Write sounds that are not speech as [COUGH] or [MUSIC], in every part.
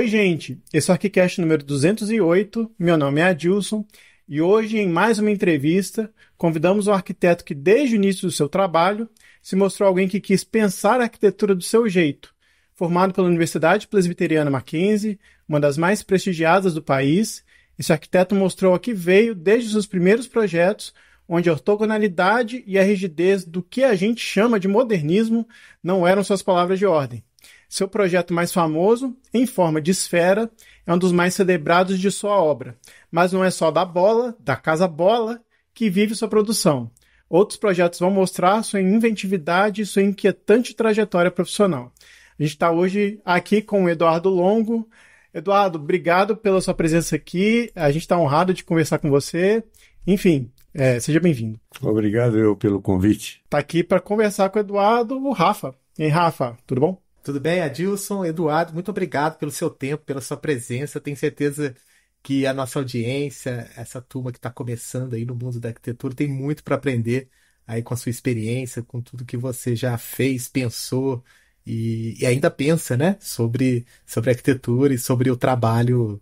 Oi, gente! Esse é o Arquicast número 208. Meu nome é Adilson e hoje, em mais uma entrevista, convidamos um arquiteto que, desde o início do seu trabalho, se mostrou alguém que quis pensar a arquitetura do seu jeito. Formado pela Universidade Presbiteriana Mackenzie, uma das mais prestigiadas do país, esse arquiteto mostrou a que veio desde os seus primeiros projetos onde a ortogonalidade e a rigidez do que a gente chama de modernismo não eram suas palavras de ordem. Seu projeto mais famoso, em forma de esfera, é um dos mais celebrados de sua obra, mas não é só da bola, da casa bola, que vive sua produção. Outros projetos vão mostrar sua inventividade e sua inquietante trajetória profissional. A gente está hoje aqui com o Eduardo Longo. Eduardo, obrigado pela sua presença aqui. A gente está honrado de conversar com você. Enfim, é, seja bem-vindo. Obrigado eu pelo convite. Está aqui para conversar com o Eduardo, o Rafa. Hein, Rafa, tudo bom? Tudo bem, Adilson, Eduardo, muito obrigado pelo seu tempo, pela sua presença. Tenho certeza que a nossa audiência, essa turma que está começando aí no mundo da arquitetura, tem muito para aprender aí com a sua experiência, com tudo que você já fez, pensou e, e ainda pensa, né, sobre, sobre arquitetura e sobre o trabalho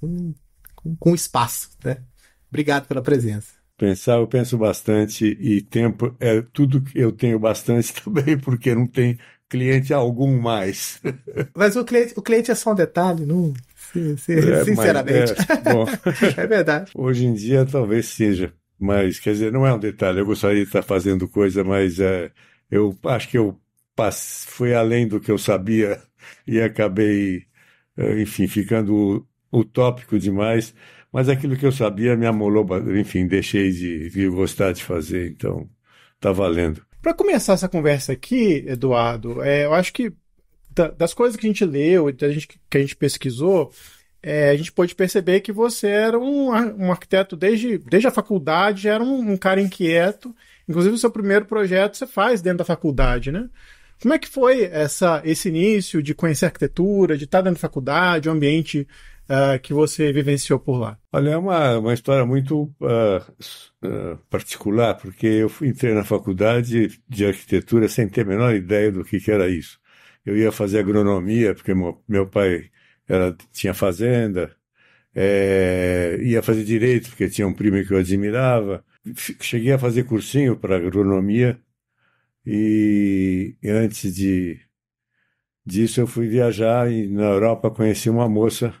com, com espaço, né? Obrigado pela presença. Pensar, eu penso bastante e tempo é tudo que eu tenho bastante [LAUGHS] também, porque não tem cliente algum mais. Mas o cliente, o cliente é só um detalhe, não. é, sinceramente. É, bom, [LAUGHS] é verdade. Hoje em dia talvez seja, mas quer dizer, não é um detalhe. Eu gostaria de estar fazendo coisa, mas é, eu acho que eu passei fui além do que eu sabia [LAUGHS] e acabei, é, enfim, ficando utópico demais. Mas aquilo que eu sabia me amolou, enfim, deixei de, de gostar de fazer, então tá valendo. Para começar essa conversa aqui, Eduardo, é, eu acho que da, das coisas que a gente leu e da gente, que a gente pesquisou, é, a gente pôde perceber que você era um, um arquiteto desde, desde a faculdade, era um, um, cara inquieto. Inclusive, o seu primeiro projeto você faz dentro da faculdade, né? Como é que foi essa, esse início de conhecer arquitetura, de estar dentro da faculdade, um ambiente uh, que você vivenciou por lá? Olha, é uma, uma história muito uh, uh, particular, porque eu fui, entrei na faculdade de arquitetura sem ter a menor ideia do que, que era isso. Eu ia fazer agronomia, porque meu, meu pai era, tinha fazenda, é, ia fazer direito, porque tinha um primo que eu admirava. Cheguei a fazer cursinho para agronomia e antes de disso eu fui viajar e na Europa conheci uma moça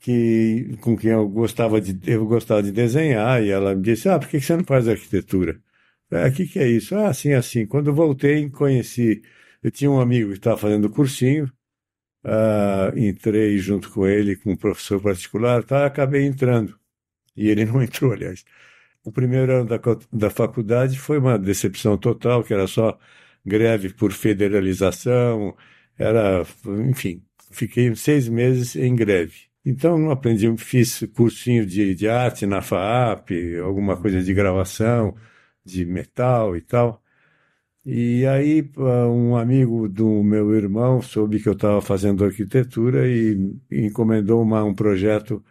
que com quem eu gostava de eu gostava de desenhar e ela me disse ah por que você não faz arquitetura ah, o que que é isso ah sim assim quando voltei conheci eu tinha um amigo que estava fazendo cursinho ah, entrei junto com ele com um professor particular tá acabei entrando e ele [LAUGHS] não entrou aliás o primeiro ano da, da faculdade foi uma decepção total que era só greve por federalização era enfim fiquei seis meses em greve então, aprendi, fiz cursinho de, de arte na FAAP, alguma coisa de gravação, de metal e tal. E aí, ah, um amigo do meu irmão soube que eu estava fazendo arquitetura e encomendou uma, um projeto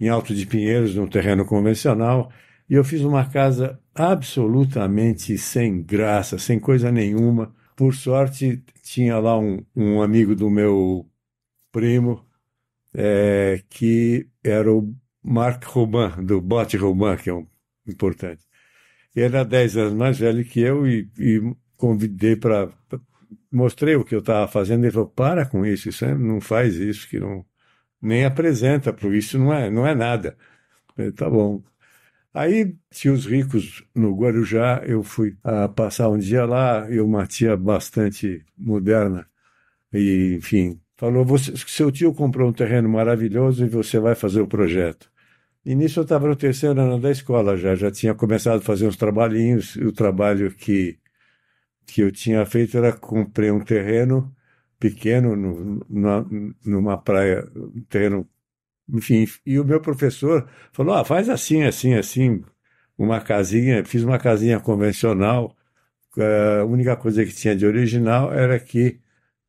em Alto de Pinheiros, num terreno convencional. E eu fiz uma casa absolutamente sem graça, sem coisa nenhuma. Por sorte, tinha lá um, um amigo do meu primo é, que era o Marc Roman, do Bote Roman, que é um importante. Ele era 10 anos mais velho que eu e, e convidei para. Mostrei o que eu estava fazendo. e Ele falou: para com isso, isso é, não faz isso, que não. Nem apresenta, por isso não é, não é nada. Falei, tá bom. Aí, os ricos no Guarujá, eu fui a passar um dia lá eu uma tia bastante moderna e, enfim, falou: você, seu tio comprou um terreno maravilhoso e você vai fazer o projeto. E nisso eu estava no terceiro ano da escola já, já tinha começado a fazer uns trabalhinhos. E o trabalho que, que eu tinha feito era comprei um terreno pequeno no, numa, numa praia, um terreno, enfim. E o meu professor falou: ah, faz assim, assim, assim, uma casinha. Fiz uma casinha convencional. Eh, a única coisa que tinha de original era que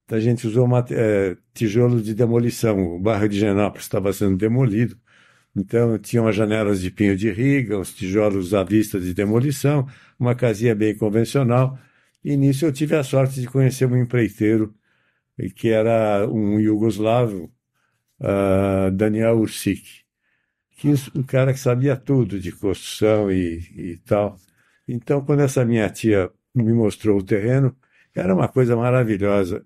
então, a gente usou uma, é, tijolo de demolição. O bairro de Genópolis estava sendo demolido, então tinham as janelas de pinho de riga, os tijolos à vista de demolição, uma casinha bem convencional. E nisso eu tive a sorte de conhecer um empreiteiro eh, que era um iugoslavo, uh, Daniel Ursic, que o um cara que sabia tudo de construção e, e tal. Então, quando essa minha tia me mostrou o terreno, era uma coisa maravilhosa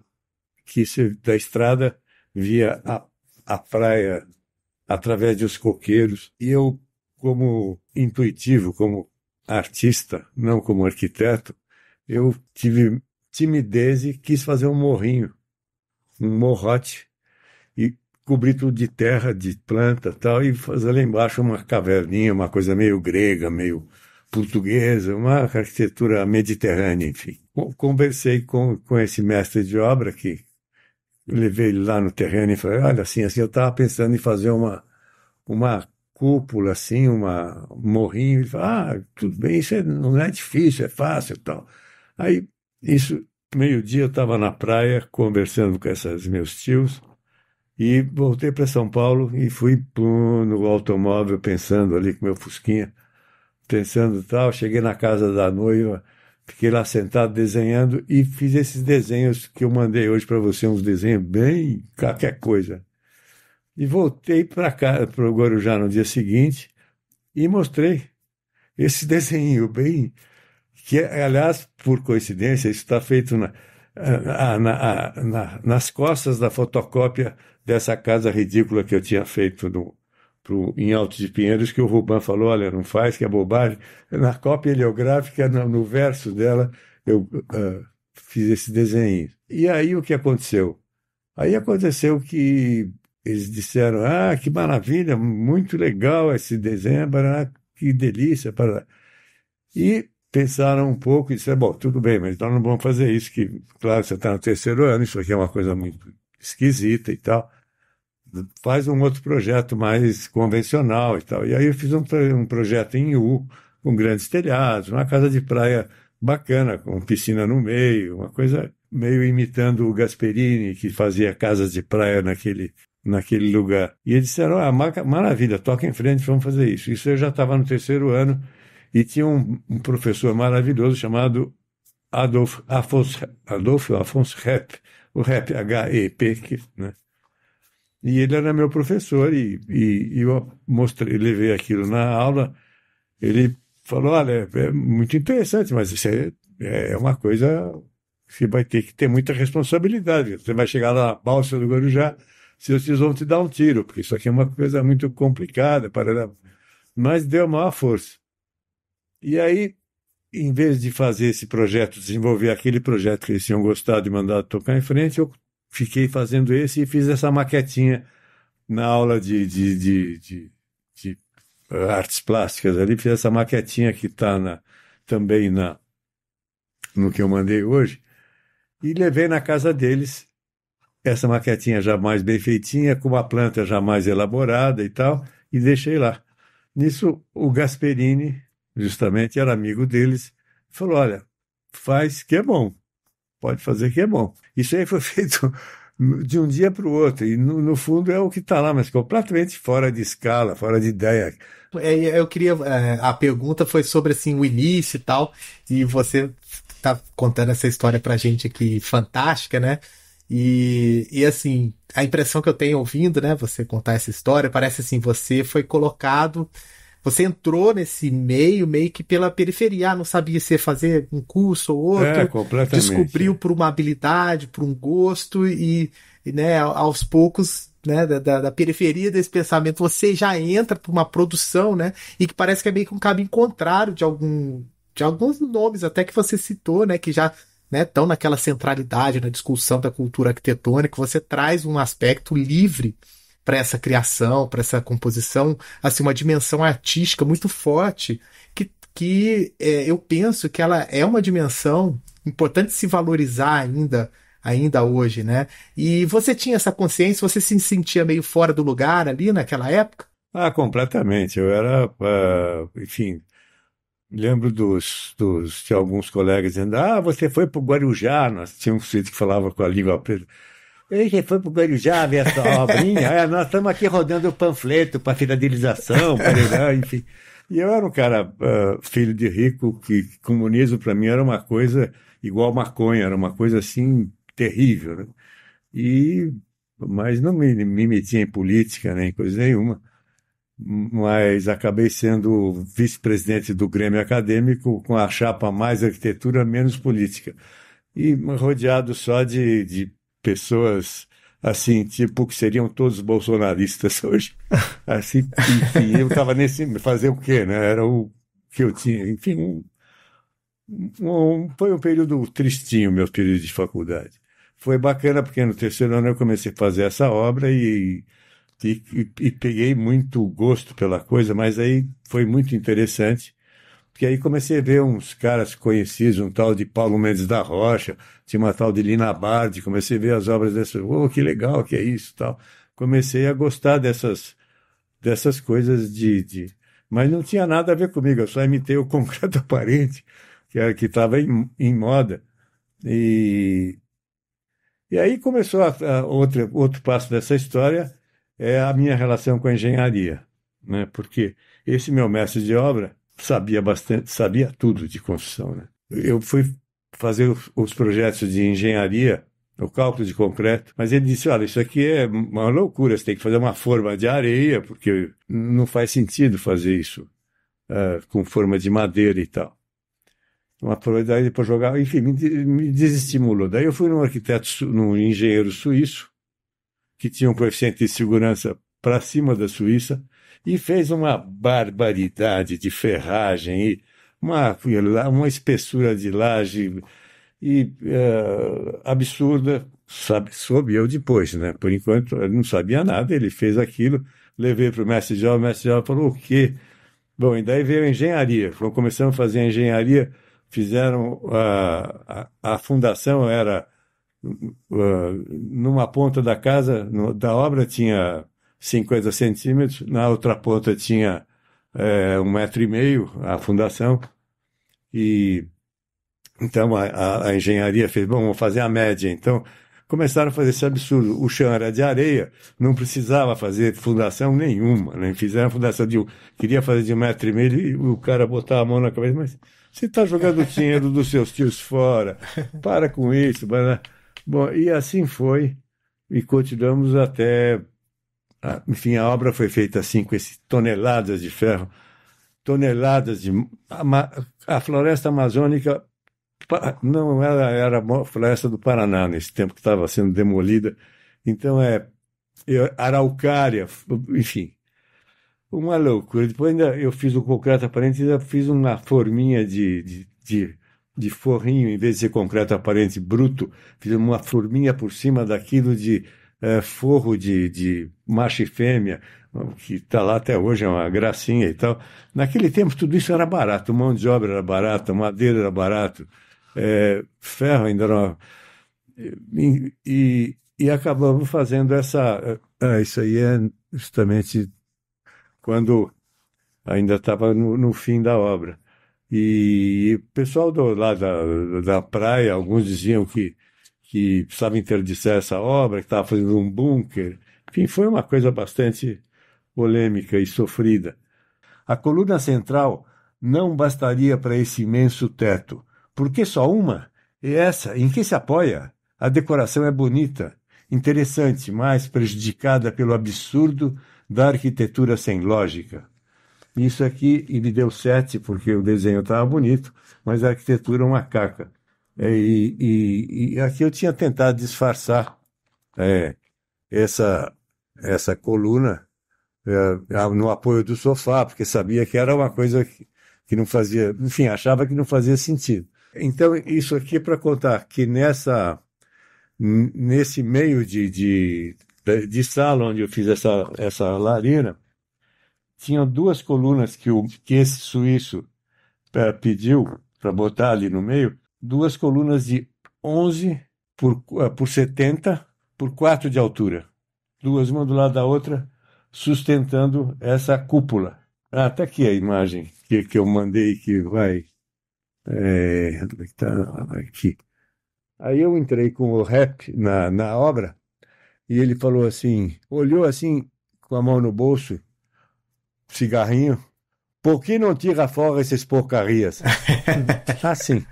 que se, da estrada via a, a praia através dos coqueiros. E eu, como intuitivo, como artista, não como arquiteto, eu tive timidez e quis fazer um morrinho, um morrote, e cobrir tudo de terra, de planta tal, e fazer lá embaixo uma caverninha, uma coisa meio grega, meio portuguesa, uma arquitetura mediterrânea, enfim. Conversei com, com esse mestre de obra que eu levei ele lá no terreno e falei, olha, assim, assim, eu estava pensando em fazer uma, uma cúpula, assim, uma, um morrinho. Ele falou, ah, tudo bem, isso é, não é difícil, é fácil e tal. Aí, isso, meio-dia eu estava na praia conversando com esses meus tios e voltei para São Paulo e fui pum, no automóvel pensando ali com meu fusquinha, pensando tal. Cheguei na casa da noiva, Fiquei lá sentado desenhando e fiz esses desenhos que eu mandei hoje para você, uns desenhos bem qualquer coisa. E voltei para cá, para o Guarujá no dia seguinte e mostrei esse [LAUGHS] desenho bem. Que, aliás, por coincidência, isso está feito na, na, na, nas costas da fotocópia dessa casa ridícula que eu tinha feito no, pro, em Alto de Pinheiros que o Ruban falou, olha, não faz, que é bobagem. Na cópia heliográfica, no, no verso dela, eu uh, fiz esse desenho. E aí o que aconteceu? Aí aconteceu que eles disseram, ah, que maravilha, muito legal esse desenho, que delícia. para E pensaram um pouco e disseram, bom, tudo bem, mas nós não vamos fazer isso, que, claro, você está no terceiro ano, isso aqui é uma coisa muito esquisita e tal faz um outro projeto mais convencional e tal. E aí eu fiz um, um projeto em U, com grandes telhados, uma casa de praia bacana, com piscina no meio, uma coisa meio imitando o Gasperini, que fazia casas de praia naquele, naquele lugar. E eles disseram, ah, maravilha, toca em frente, vamos fazer isso. Isso eu já estava no terceiro ano, e tinha um, um professor maravilhoso chamado Adolf Afonso, Adolf Afonso Rep, o Rep, H-E-P, né? E ele era meu professor e, e, e eu mostrei, levei aquilo na aula. Ele falou, olha, é muito interessante, mas isso é, é uma coisa que vai ter que ter muita responsabilidade. Você vai chegar lá na balsa do Guarujá, seus vocês vão te dar um tiro, porque isso aqui é uma coisa muito complicada. Para... Mas deu a maior força. E aí, em vez de fazer esse projeto, desenvolver aquele projeto que eles tinham gostado e mandado tocar em frente, eu fiquei fazendo esse e fiz essa maquetinha na aula de, de, de, de, de eh, artes plásticas ali, fiz essa maquetinha que está na, também na, no que eu mandei hoje, e levei na casa deles essa maquetinha já mais bem feitinha, com uma planta já mais elaborada e tal, e deixei lá. Nisso, o Gasperini, justamente, era amigo deles, falou: Olha, faz que é bom pode fazer que é bom. Isso aí foi [LAUGHS] feito de um dia para o outro, e no, no, fundo é o que está lá, mas completamente fora de escala, fora de ideia. É, é, eu queria. É, a pergunta foi sobre assim, o início e tal, e você está contando essa história para gente aqui fantástica, né? E, e assim, a impressão que eu tenho ouvindo, né, você contar essa história, parece assim, você foi colocado você entrou nesse meio meio que pela periferia, ah, não sabia se ia fazer um curso ou outro, é, descobriu por uma habilidade, por um gosto e, e né, aos poucos né, da, da, periferia desse pensamento, você já entra para uma produção, né? E que parece que é meio que um caminho contrário de algum de alguns nomes até que você citou, né, que já né, estão naquela centralidade na discussão da cultura arquitetônica, você traz um aspecto livre para essa criação, para essa composição, assim, uma dimensão artística muito forte que, que é, eu penso que ela é uma dimensão importante se valorizar ainda ainda hoje, né? E você tinha essa consciência, você se sentia meio fora do lugar ali naquela época? Ah, completamente. Eu era, uh, enfim, lembro dos, dos de alguns colegas dizendo: "Ah, você foi para o Guarujá". Nós tínhamos um sujeito que falava com a língua presa. Ele foi pro Guarujá ver essa obrinha. é, nós estamos aqui rodando o panfleto para fidelização, para [LAUGHS] enfim. E eu era um cara uh, filho de rico que comunismo para mim era uma coisa igual maconha, era uma coisa assim terrível. Né? E mas não me, me metia em política nem coisa nenhuma. Mas acabei sendo vice-presidente do Grêmio Acadêmico com a chapa mais arquitetura, menos política. E rodeado só de, de pessoas assim, tipo, que seriam todos bolsonaristas [LAUGHS] hoje. Assim, enfim, eu estava nesse. Fazer o quê, né? Era o que eu tinha. Enfim, um, foi um período tristinho, meu período de faculdade. Foi bacana, porque no terceiro ano eu comecei a fazer essa obra e, e, e, e peguei muito gosto pela coisa, mas aí foi muito interessante porque aí comecei a ver uns caras conhecidos, um tal de Paulo Mendes da Rocha, tinha uma tal de Lina Bardi, comecei a ver as obras dessas, oh, que legal, que é isso tal. Comecei a gostar dessas, dessas coisas de, de... Mas não tinha nada a ver comigo, eu só imitei o [LAUGHS] concreto aparente, que estava em, em moda. E, e aí começou a, a outra, outro passo dessa história, é a minha relação com a engenharia. Né? Porque esse meu mestre de obra, sabia bastante, sabia tudo de construção. Né? Eu fui fazer os projetos de engenharia, o cálculo de concreto, mas ele disse: olha, isso aqui é uma loucura, você tem que fazer uma forma de areia, porque não faz sentido fazer isso uh, com forma de madeira e tal. Uma probabilidade para jogar, enfim, me, me desestimulou. Daí eu fui num arquiteto, num engenheiro suíço, que tinha um coeficiente de segurança para cima da Suíça, e fez uma barbaridade de ferragem e uma, uma espessura de laje e, uh, absurda. Sabe, soube eu depois, né? Por enquanto eu não sabia nada, ele fez aquilo, levei para o mestre Jovem, o mestre obra falou o quê? Bom, e daí veio a engenharia. Começamos a fazer a engenharia, fizeram a, a, a fundação era uh, numa ponta da casa, no, da obra tinha 50 centímetros, na outra ponta tinha é, um metro e meio a fundação, e então a, a, a engenharia fez, bom, vamos fazer a média. Então começaram a fazer esse absurdo. O chão era de areia, não precisava fazer fundação nenhuma, nem né? fizeram fundação de um, queria fazer de um metro e meio, e o cara botar a mão na cabeça, mas você está jogando o dinheiro dos seus tios fora, para com isso. Mas, bom, e assim foi, e continuamos até ah, enfim, a obra foi feita assim, com esses toneladas de ferro, toneladas de. A, floresta amazônica não era, era a floresta do Paraná nesse tempo que estava sendo demolida. Então é. Araucária, enfim. Uma loucura. Depois ainda eu fiz o concreto aparente, ainda fiz uma forminha de, de, de de forrinho, em vez de ser concreto aparente bruto, fiz uma forminha por cima daquilo de é, forro de, de macho e fêmea, que está lá até hoje, é uma gracinha e tal. Naquele tempo, tudo isso era barato, mão de obra era barata, madeira era barato, é, ferro ainda era. Uma... E, e, e, acabamos fazendo essa. Ah, isso aí é justamente quando ainda estava no, no, fim da obra. E o pessoal do, lá da, da praia, alguns diziam que que precisava interdissar essa obra, que estava fazendo um bunker. Enfim, foi uma coisa bastante polêmica e sofrida. A coluna central não bastaria para esse imenso teto. Por que só uma? E essa, em que se apoia? A decoração é bonita, interessante, mas prejudicada pelo absurdo da arquitetura sem lógica. Isso aqui, me deu sete, porque o desenho estava bonito, mas a arquitetura é uma caca. É, e, e, e aqui eu tinha tentado disfarçar é, essa, essa coluna é, no apoio do sofá, porque sabia que era uma coisa que, que não fazia, enfim, achava que não fazia sentido. Então, isso aqui é para contar que nessa, nesse meio de, de, de sala onde eu fiz essa, essa larina, tinham duas colunas que, o, que esse suíço é, pediu para botar ali no meio, duas colunas de 11 por, eh, por 70 por 4 de altura, duas uma do lado da outra, sustentando essa cúpula. Ah, tá aqui a imagem que, que eu mandei que vai. Eh, é, tá aqui. Aí eu entrei com o rap na, na obra e ele falou assim, olhou assim com a mão no bolso, cigarrinho, por que não tira fora essas porcarias? [LAUGHS] Tá assim.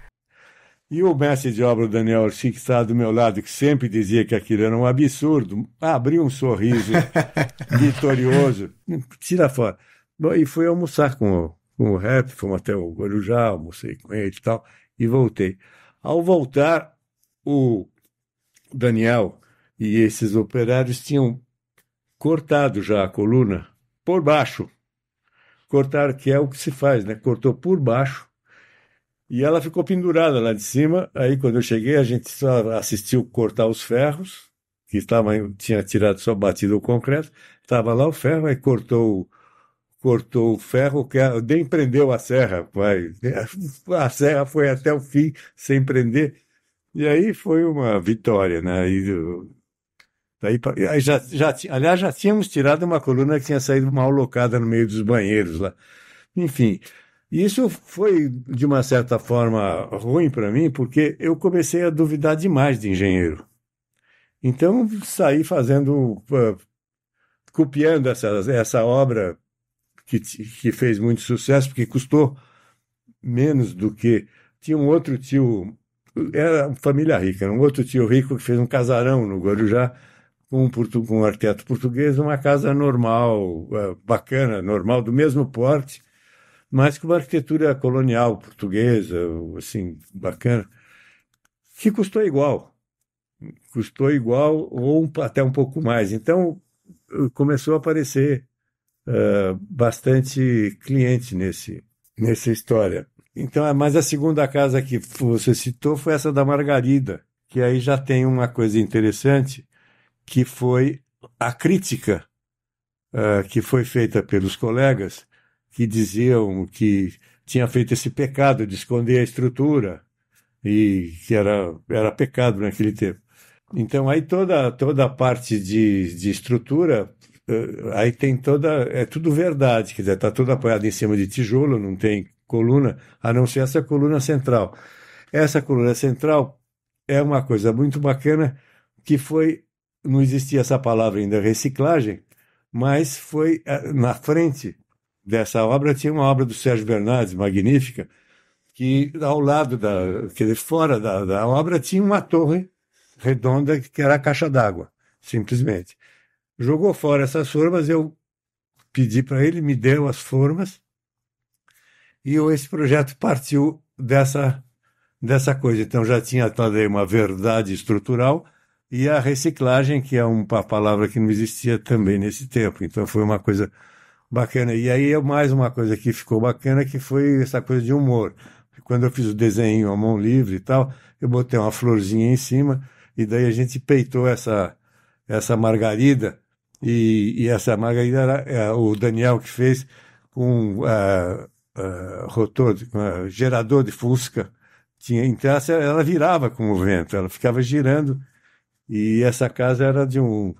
E o mestre de obra Daniel Orsi, que está do meu lado, que sempre dizia que aquilo era um absurdo, abriu um sorriso [LAUGHS] vitorioso, tira fora. Bom, e fui almoçar com o, com o rap, fomos até o Guarujá, almocei com ele e tal, e voltei. Ao voltar, o Daniel e esses operários tinham cortado já a coluna por baixo. Cortar, que é o que se faz, né? Cortou por baixo e ela ficou pendurada lá de cima. Aí, quando eu cheguei, a gente só assistiu cortar os ferros, que tava, tinha tirado só batido o concreto. Estava lá o ferro, aí cortou, cortou o ferro, que nem prendeu a serra. Mas [LAUGHS] a serra foi até o fim sem prender. E aí foi uma vitória, né? E, daí, aí já, já, aliás, já tínhamos tirado uma coluna que tinha saído mal locada no meio dos banheiros lá. Enfim, e isso foi, de uma certa forma, ruim para mim, porque eu comecei a duvidar demais de engenheiro. Então, saí fazendo, uh, copiando essa, essa obra que, que fez muito sucesso, porque custou menos do que. Tinha um outro tio, era família rica, um outro tio rico que fez um casarão no Guarujá com um, portu, com um arquiteto português, uma casa normal, uh, bacana, normal, do mesmo porte mas com uma arquitetura colonial portuguesa, assim, bacana, que custou igual. Custou igual ou até um pouco mais. Então, começou a aparecer uh, bastante cliente nesse, nessa história. Então, ah, mas a segunda casa que você citou foi essa da Margarida, que aí já tem uma coisa interessante, que foi a crítica uh, que foi feita pelos colegas que diziam que tinha feito esse pecado de esconder a estrutura e que era, era pecado naquele tempo. Então aí toda toda a parte de, de estrutura eh, aí tem toda é tudo verdade, quer dizer, está tudo apoiado em cima de tijolo, não tem coluna, a não ser essa coluna central. Essa coluna central é uma coisa muito bacana que foi não existia essa palavra ainda reciclagem, mas foi eh, na frente dessa obra tinha uma obra do Sérgio Bernardes, magnífica, que ao lado da, que fora da, da obra tinha uma torre redonda que era a caixa d'água, simplesmente. Jogou fora essas formas, eu pedi para ele, me deu as formas, e esse projeto partiu dessa dessa coisa. Então já tinha também uma verdade estrutural e a reciclagem, que é uma palavra que não existia também nesse tempo. Então foi uma coisa Bacana. E aí, mais uma coisa que ficou bacana que foi essa coisa de humor. Quando eu fiz o desenho à mão livre e tal, eu botei uma florzinha em cima e daí a gente peitou essa, essa margarida. E, e essa margarida era é, o Daniel que fez com é, é, rotor, é, gerador de fusca. Tinha, então ela virava com o vento, ela ficava girando. E essa casa era de um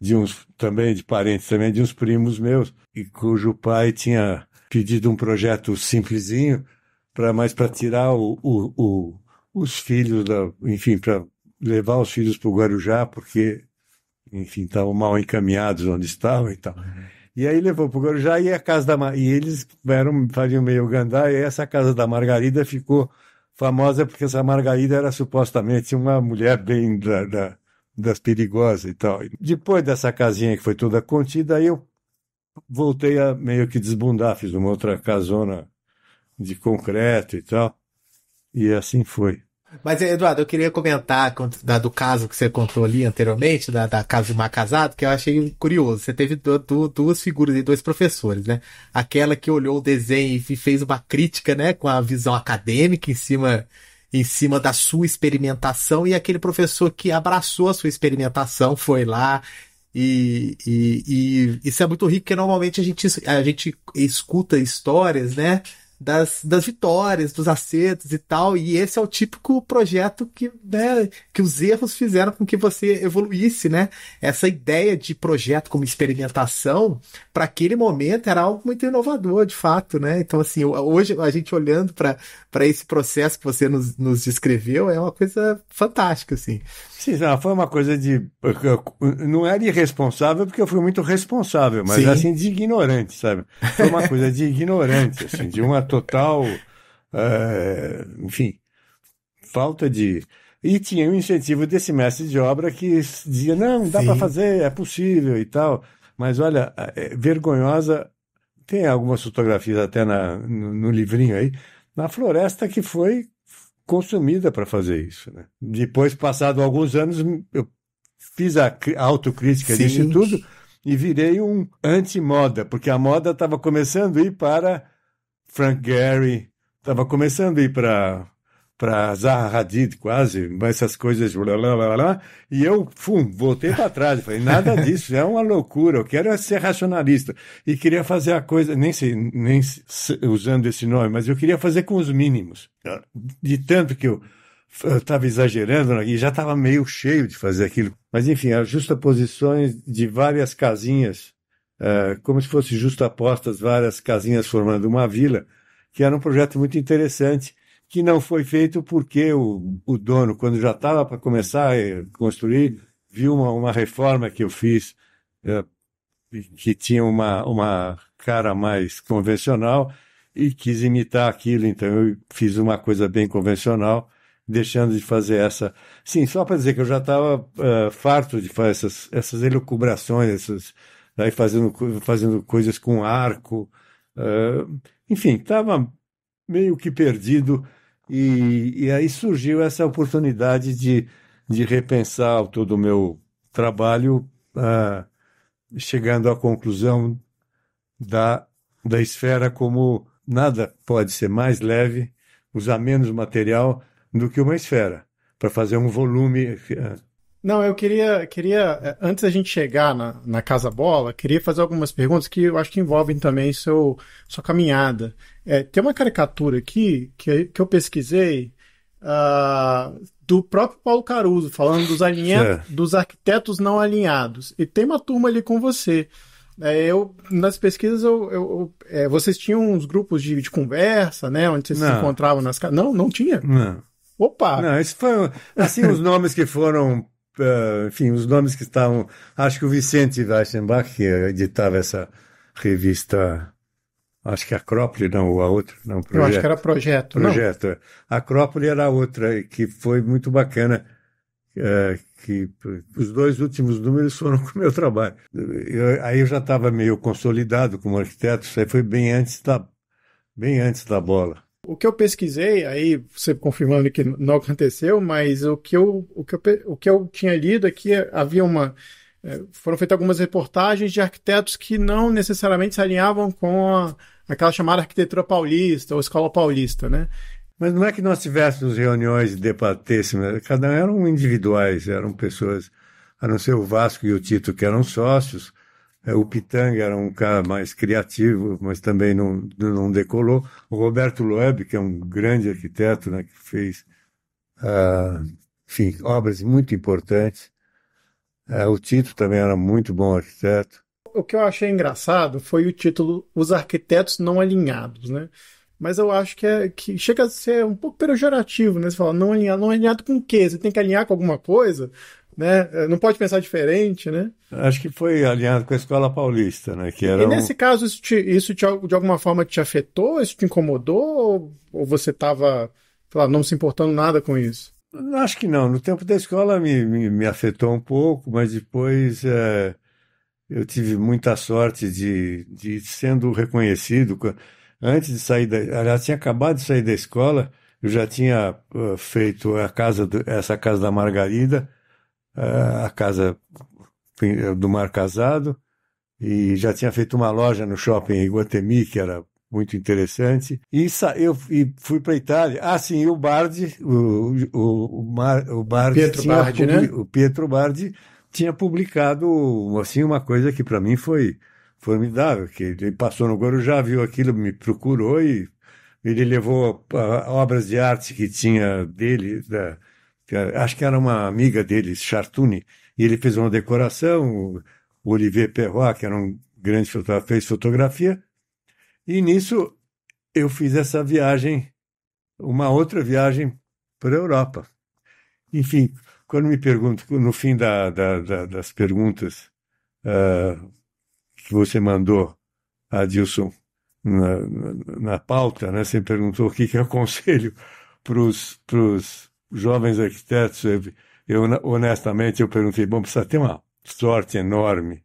de uns também de parentes também de uns primos meus e cujo pai tinha pedido um projeto simplesinho para mais para tirar o, o, o, os filhos da enfim para levar os filhos para o Guarujá porque enfim estavam mal encaminhados onde estavam e tal e aí levou para o Guarujá e a casa da e eles eram faziam meio gandá e essa casa da Margarida ficou famosa porque essa Margarida era supostamente uma mulher bem da, da das perigosas e tal. Depois dessa casinha que foi toda contida, aí eu voltei a meio que desbundar, fiz uma outra casona de concreto e tal. E assim foi. Mas, Eduardo, eu queria comentar da, do caso que você contou ali anteriormente, da, da casa de mar casado, que eu achei curioso. Você teve do, do, duas figuras e dois professores, né? Aquela que olhou o desenho e fez uma crítica, né, com a visão acadêmica em cima em cima da sua experimentação e aquele professor que abraçou a sua experimentação foi lá e, e, e isso é muito rico porque normalmente a gente, a gente escuta histórias, né? das, das vitórias, dos acertos e tal. E esse é o típico projeto que, né, que os erros fizeram com que você evoluísse, né? Essa ideia de projeto como experimentação, para aquele momento era algo muito inovador, de fato, né? Então, assim, hoje a gente olhando para esse processo que você nos, nos descreveu, é uma coisa fantástica, assim. Sim, não, foi uma coisa de. Não era irresponsável, porque eu fui muito responsável, mas Sim. assim, de ignorante, sabe? Foi uma coisa de ignorante, assim, de uma total, é, enfim, falta de. E tinha um incentivo desse mestre de obra que dizia: não, dá para fazer, é possível e tal. Mas olha, é, é vergonhosa, tem algumas fotografias até na, no, no livrinho aí, na floresta que foi consumida para fazer isso. Né? Depois, passado alguns anos, eu fiz a autocrítica Sim. disso tudo e virei um anti-moda, porque a moda estava começando a ir para Frank Gehry, estava começando a ir para para Zaha Hadid, quase, essas coisas, blá, blá, blá, blá, e eu fum, voltei para trás, falei, nada [LAUGHS] disso, é uma loucura, eu quero é ser racionalista. E queria fazer a coisa, nem, sei, nem usando esse nome, mas eu queria fazer com os mínimos. De tanto que eu estava exagerando né, e já estava meio cheio de fazer aquilo. Mas, enfim, as justaposições de várias casinhas ah, como se fosse justo apostas, várias casinhas formando uma vila, que era um projeto muito interessante, que não foi feito porque o, o dono, quando já estava para começar a construir, viu uma, uma reforma que eu fiz, ah, que tinha uma, uma cara mais convencional, e quis imitar aquilo, então eu fiz uma coisa bem convencional, deixando de fazer essa. Sim, só para dizer que eu já estava uh, ah, farto de fazer essas, essas elucubrações, essas aí fazendo, fazendo coisas com arco. Uh, enfim, estava meio que perdido. E, e, aí surgiu essa oportunidade de, de repensar todo o meu trabalho, uh, chegando à conclusão da, da esfera como nada pode ser mais leve, usar menos material do que uma esfera, para fazer um volume ah, não, eu queria, queria eh, antes da gente chegar na, na Casa Bola, queria fazer algumas perguntas que eu acho que envolvem também seu, sua caminhada. É, tem uma caricatura aqui que, que eu pesquisei uh, do próprio Paulo Caruso, falando dos, alinha... É. [LAUGHS] dos arquitetos não alinhados. E tem uma turma ali com você. É, eu, nas pesquisas, eu, eu é, vocês tinham uns grupos de, de conversa, né? Onde vocês não. se encontravam nas casas. Não, não tinha? Não. Opa! Não, isso foi. Assim, os nomes que foram eh, enfim, os nomes que estavam. Acho que o Vicente Weissenbach, que editava essa revista, acho que Acrópole, não, ou a outra, não, Projeto. Eu acho que era Projeto, Projeto. Não. Acrópole era a outra, que foi muito bacana. Eh, que os dois últimos números foram [LAUGHS] com o meu trabalho. Eu, aí eu já estava meio consolidado como arquiteto, isso aí foi bem antes da, bem antes da bola. O que eu pesquisei, aí você confirmando que não aconteceu, mas o que eu, o que eu, o que eu tinha lido aqui é havia uma. É, foram feitas algumas reportagens de arquitetos que não necessariamente se alinhavam com a, aquela chamada arquitetura paulista ou escola paulista, né? Mas não é que nós tivéssemos reuniões e debatêssemos, cada um eram individuais, eram pessoas, a não ser o Vasco e o Tito, que eram sócios, é, o Pitanga era um cara mais criativo, mas também não, não decolou. O Roberto Loeb, que é um grande arquiteto, né, que fez ah, enfim, obras muito importantes. É, o Tito também era muito bom arquiteto. O que eu achei engraçado foi o título Os Arquitetos Não Alinhados, né? Mas eu acho que, é, que chega a ser um pouco pejorativo, né? Você fala, não alinhado, não alinhado com o quê? Você tem que alinhar com alguma coisa? né? É, não pode pensar diferente, né? Acho que foi alinhado com a escola paulista, né? Que era e nesse um... caso, isso, te, isso te, de alguma forma te afetou? Isso te incomodou? Ou você estava, não se importando nada com isso? Acho que não. No tempo da escola me, me, me afetou um pouco, mas depois é, eu tive muita sorte de, de sendo reconhecido. Antes de sair da. Aliás, tinha acabado de sair da escola, eu já tinha ah, feito a casa essa casa da Margarida ah, a casa eh, do Mar Casado e já tinha feito uma loja no shopping em Guatemi, que era muito interessante. E eu e fui para a Itália. Ah, sim, e o Bardi, o, o, o, Mar, o Bardi, Pietro tinha, Bardi, né? O Pietro Bardi tinha publicado assim uma coisa que para mim foi formidável, que ele passou no Guarujá, viu aquilo, me procurou e ele levou ah, obras de arte que tinha dele, da, que acho que era uma amiga dele, Chartuni, e ele fez uma decoração, o Olivier Perrois, que era um grande fotógrafo, fez fotografia, e nisso eu fiz essa viagem, uma outra viagem para a Europa. Enfim, quando me pergunto, no fim da, da, da, das perguntas uh, que você mandou, Adilson, na, na, na pauta, né, você perguntou o que, que o aconselho para os jovens arquitetos, eu honestamente eu perguntei, bom, precisa ter uma sorte enorme.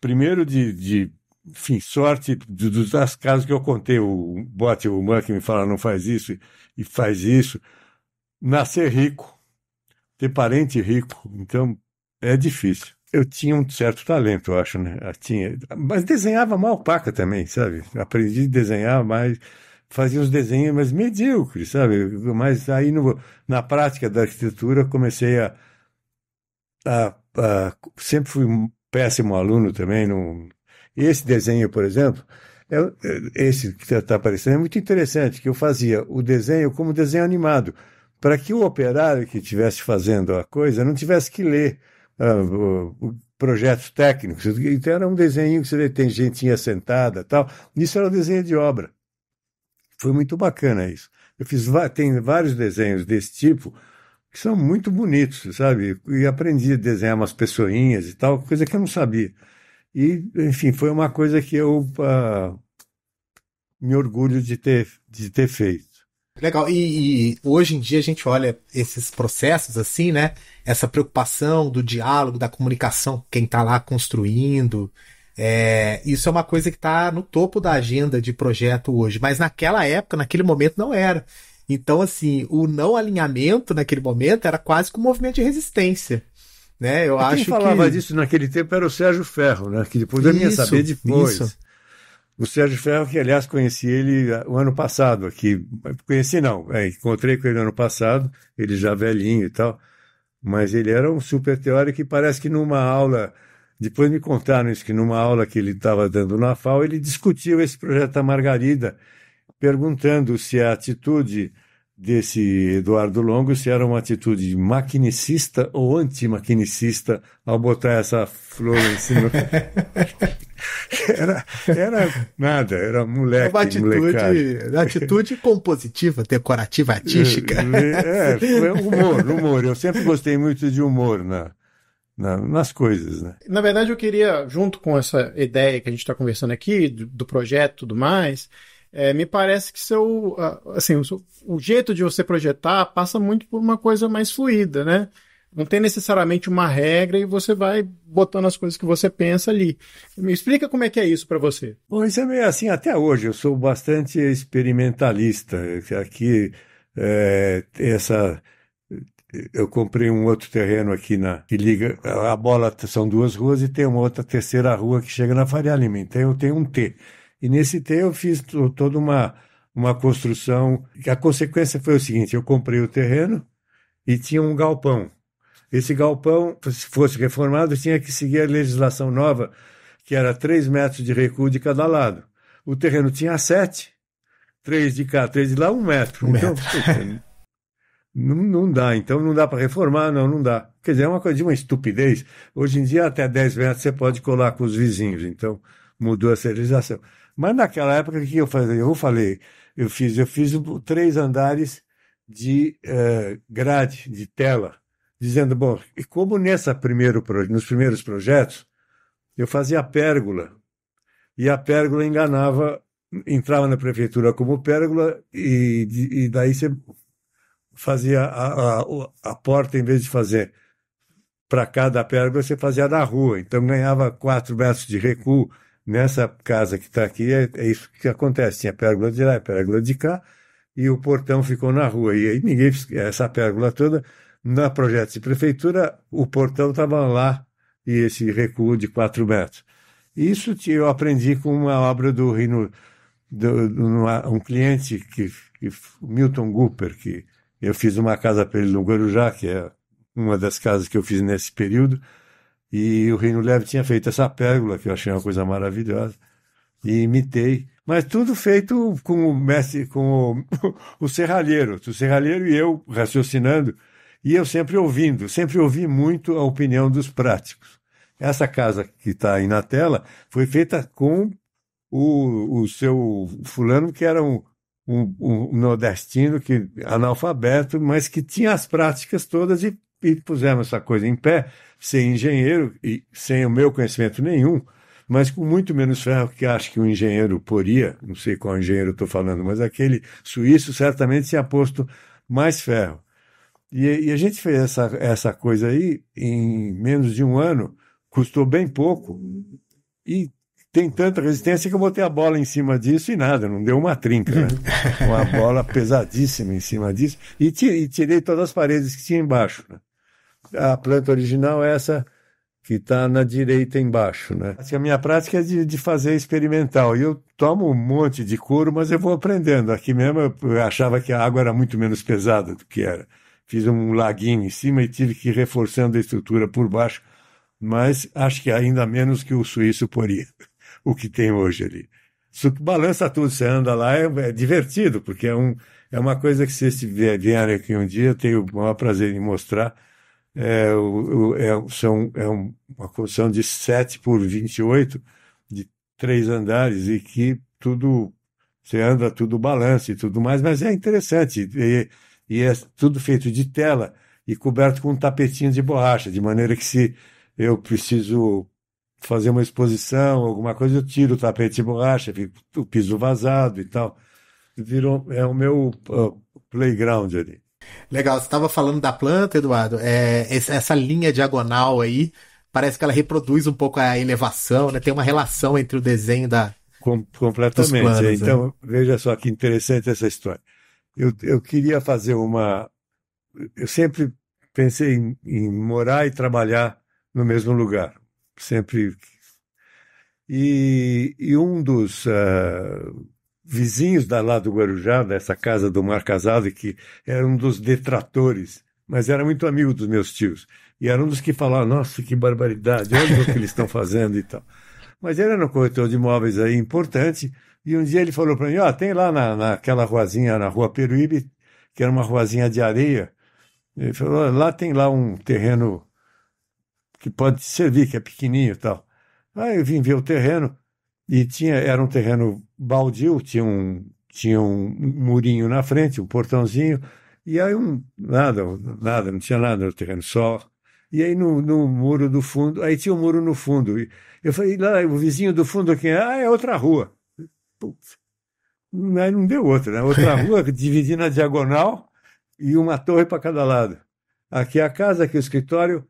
Primeiro de, de enfim, sorte das casos que eu contei, o Bote, o que me fala não faz isso e faz isso, nascer rico, ter parente rico, então é difícil. Eu tinha um certo talento, eu acho, né? Eu tinha, mas desenhava mal paca também, sabe? Aprendi a desenhar mais fazia uns desenhos mas medíocres, sabe? Mas aí no, na prática da arquitetura comecei a, a, a, sempre fui um péssimo aluno também. Esse desenho, por exemplo, é, é esse que está tá aparecendo é muito interessante, que eu fazia o desenho como desenho animado, para que o operário que estivesse fazendo a coisa não tivesse que ler uh, projetos técnicos. Então era um desenho que você vê, tem gente sentada tal. Isso era um desenho de obra. Foi muito bacana isso. Eu fiz tem vários desenhos desse tipo que são muito bonitos, sabe? E aprendi a desenhar umas pessoinhas e tal, coisa que eu não sabia. E, enfim, foi uma coisa que eu uh, me orgulho de ter, de ter feito. Legal. E, e, hoje em dia a gente olha esses processos assim, né? Essa preocupação do diálogo, da comunicação, quem está lá construindo, é, isso é uma coisa que está no topo da agenda de projeto hoje, mas naquela época, naquele momento, não era. Então, assim, o não alinhamento naquele momento era quase que um movimento de resistência. Né? Eu Quem acho falava que... disso naquele tempo era o Sérgio Ferro, né? que depois eu isso, saber depois. Isso. O Sérgio Ferro, que aliás conheci ele ah, o ano passado aqui. Conheci não, é, encontrei com ele ano passado, ele já velhinho e tal. Mas ele era um super teórico e parece que numa aula depois me contaram isso, que numa aula que ele estava dando na FAO, ele discutiu esse projeto da Margarida, perguntando se a atitude desse Eduardo Longo se era uma atitude maquinicista ou antimaquinicista ao botar essa flor em cima. [LAUGHS] era, era nada, era moleque, uma atitude, atitude compositiva, decorativa, artística. [LAUGHS] É, é, humor, humor. Eu sempre gostei muito de humor na, né? na, nas coisas, né? Na verdade, eu queria, junto com essa ideia que a gente está conversando aqui, do, do projeto e tudo mais, é, me parece que seu, assim, o, seu, o jeito de você projetar passa muito por uma coisa mais fluida, né? Não tem necessariamente uma regra e você vai botando as coisas que você pensa ali. Me explica como é que é isso para você. Bom, isso é meio assim até hoje. Eu sou bastante experimentalista. Aqui, é, essa eu comprei um outro terreno aqui na que liga a bola são duas ruas e tem uma outra terceira rua que chega na Faria Lima. Então eu tenho um T. E nesse T eu fiz toda uma uma construção. A consequência foi o seguinte: eu comprei o terreno e tinha um galpão. Esse galpão, se fosse reformado, tinha que seguir a legislação nova, que era três metros de recuo de cada lado. O terreno tinha sete: três de cá, três de lá, um metro. Um então, metro. Não, não dá, então não dá para reformar, não, não dá. Quer dizer, é uma coisa de uma estupidez. Hoje em dia, até 10 metros você pode colar com os vizinhos, então mudou a civilização. Mas naquela época, o que eu fazia? Eu falei, eu fiz, eu fiz três andares de uh, grade, de tela, dizendo, bom, e como nessa primeiro, nos primeiros projetos, eu fazia pérgola, e a pérgola enganava, entrava na prefeitura como pérgola, e, e daí você fazia a, a, a porta, em vez de fazer para cada pérgola, você fazia na rua. Então ganhava quatro metros de recuo. Nessa casa que está aqui, é, é, isso que acontece. Tinha pérgola de lá, pérgola de cá, e o portão ficou na rua. E aí ninguém, essa pérgola toda, na projeto de prefeitura, o portão estava lá e esse recuo de quatro metros. Isso eu aprendi com uma obra do Rino, do, do, um cliente que, que Milton Guper, que eu fiz uma casa para ele no Guarujá, que é uma das casas que eu fiz nesse período, e o Reino Leve tinha feito essa pérgola, que eu achei uma coisa maravilhosa, e imitei. Mas tudo feito com o mestre, com o, [LAUGHS] o serralheiro, o serralheiro e eu raciocinando, e eu sempre ouvindo, sempre ouvi muito a opinião dos práticos. Essa casa que está aí na tela foi feita com o, o seu fulano, que era um, um, um nordestino que analfabeto, mas que tinha as práticas todas e, e pusemos essa coisa em pé, sem engenheiro e sem o meu conhecimento nenhum, mas com muito menos ferro que acho que um engenheiro poria, não sei qual engenheiro estou falando, mas aquele suíço certamente tinha posto mais ferro. E, e, a gente fez essa, essa coisa aí em menos de um ano, custou bem pouco e tem tanta resistência que eu botei a bola em cima disso e nada, não deu uma trinca. Né? [LAUGHS] uma bola pesadíssima em cima disso. E tirei todas as paredes que tinha embaixo. Né? A planta original é essa que está na direita embaixo. Né? a minha prática é de, de, fazer experimental. E eu tomo um monte de couro, mas eu vou aprendendo. Aqui mesmo eu achava que a água era muito menos pesada do que era. Fiz um laguinho em cima e tive que ir reforçando a estrutura por baixo. Mas acho que ainda menos que o suíço poria o que tem hoje ali. Isso balança tudo, você anda lá, é, é divertido, porque é, um, é uma coisa que se vocês vierem aqui um dia, eu tenho o maior prazer em mostrar. É, o, o, é, são, é uma construção de 7 por 28, de três andares, e que tudo, você anda, tudo balança e tudo mais, mas é interessante. E, e é tudo feito de tela e coberto com um tapetinho de borracha, de maneira que se eu preciso fazer uma exposição, alguma coisa, eu tiro o tapete de borracha, o piso vazado e tal. Virou, é o meu uh, playground ali. Legal, você estava falando da planta, Eduardo. É, essa linha diagonal aí, parece que ela reproduz um pouco a elevação, né? Tem uma relação entre o desenho da. Com, completamente. Planos, né? então, né? veja só que interessante essa história. Eu, eu queria fazer uma. Eu sempre pensei em, em morar e trabalhar no mesmo lugar sempre. E, e um dos uh, vizinhos da lá do Guarujá, dessa casa do Mar Casado, que era um dos detratores, mas era muito amigo dos meus tios. E era um dos que falava: nossa, que barbaridade, olha o que eles estão fazendo e tal. Mas ele era um corretor de imóveis aí importante, e um dia ele falou para mim: ó, oh, tem lá na, naquela ruazinha, na Rua Peruíbe, que era uma ruazinha de areia. Ele falou: lá tem lá um terreno que pode te servir, que é pequenininho e tal. Aí eu vim ver o terreno e tinha, era um terreno baldio, tinha um, tinha um murinho na frente, um portãozinho, e aí um, nada, nada, não tinha nada no terreno, só. E aí no, no muro do fundo, aí tinha um muro no fundo. E eu falei, lá, o vizinho do fundo aqui Ah, é outra rua. Putz. Aí não deu outra, né? Outra [LAUGHS] rua dividindo a diagonal e uma torre para cada lado. Aqui é a casa, aqui é o escritório,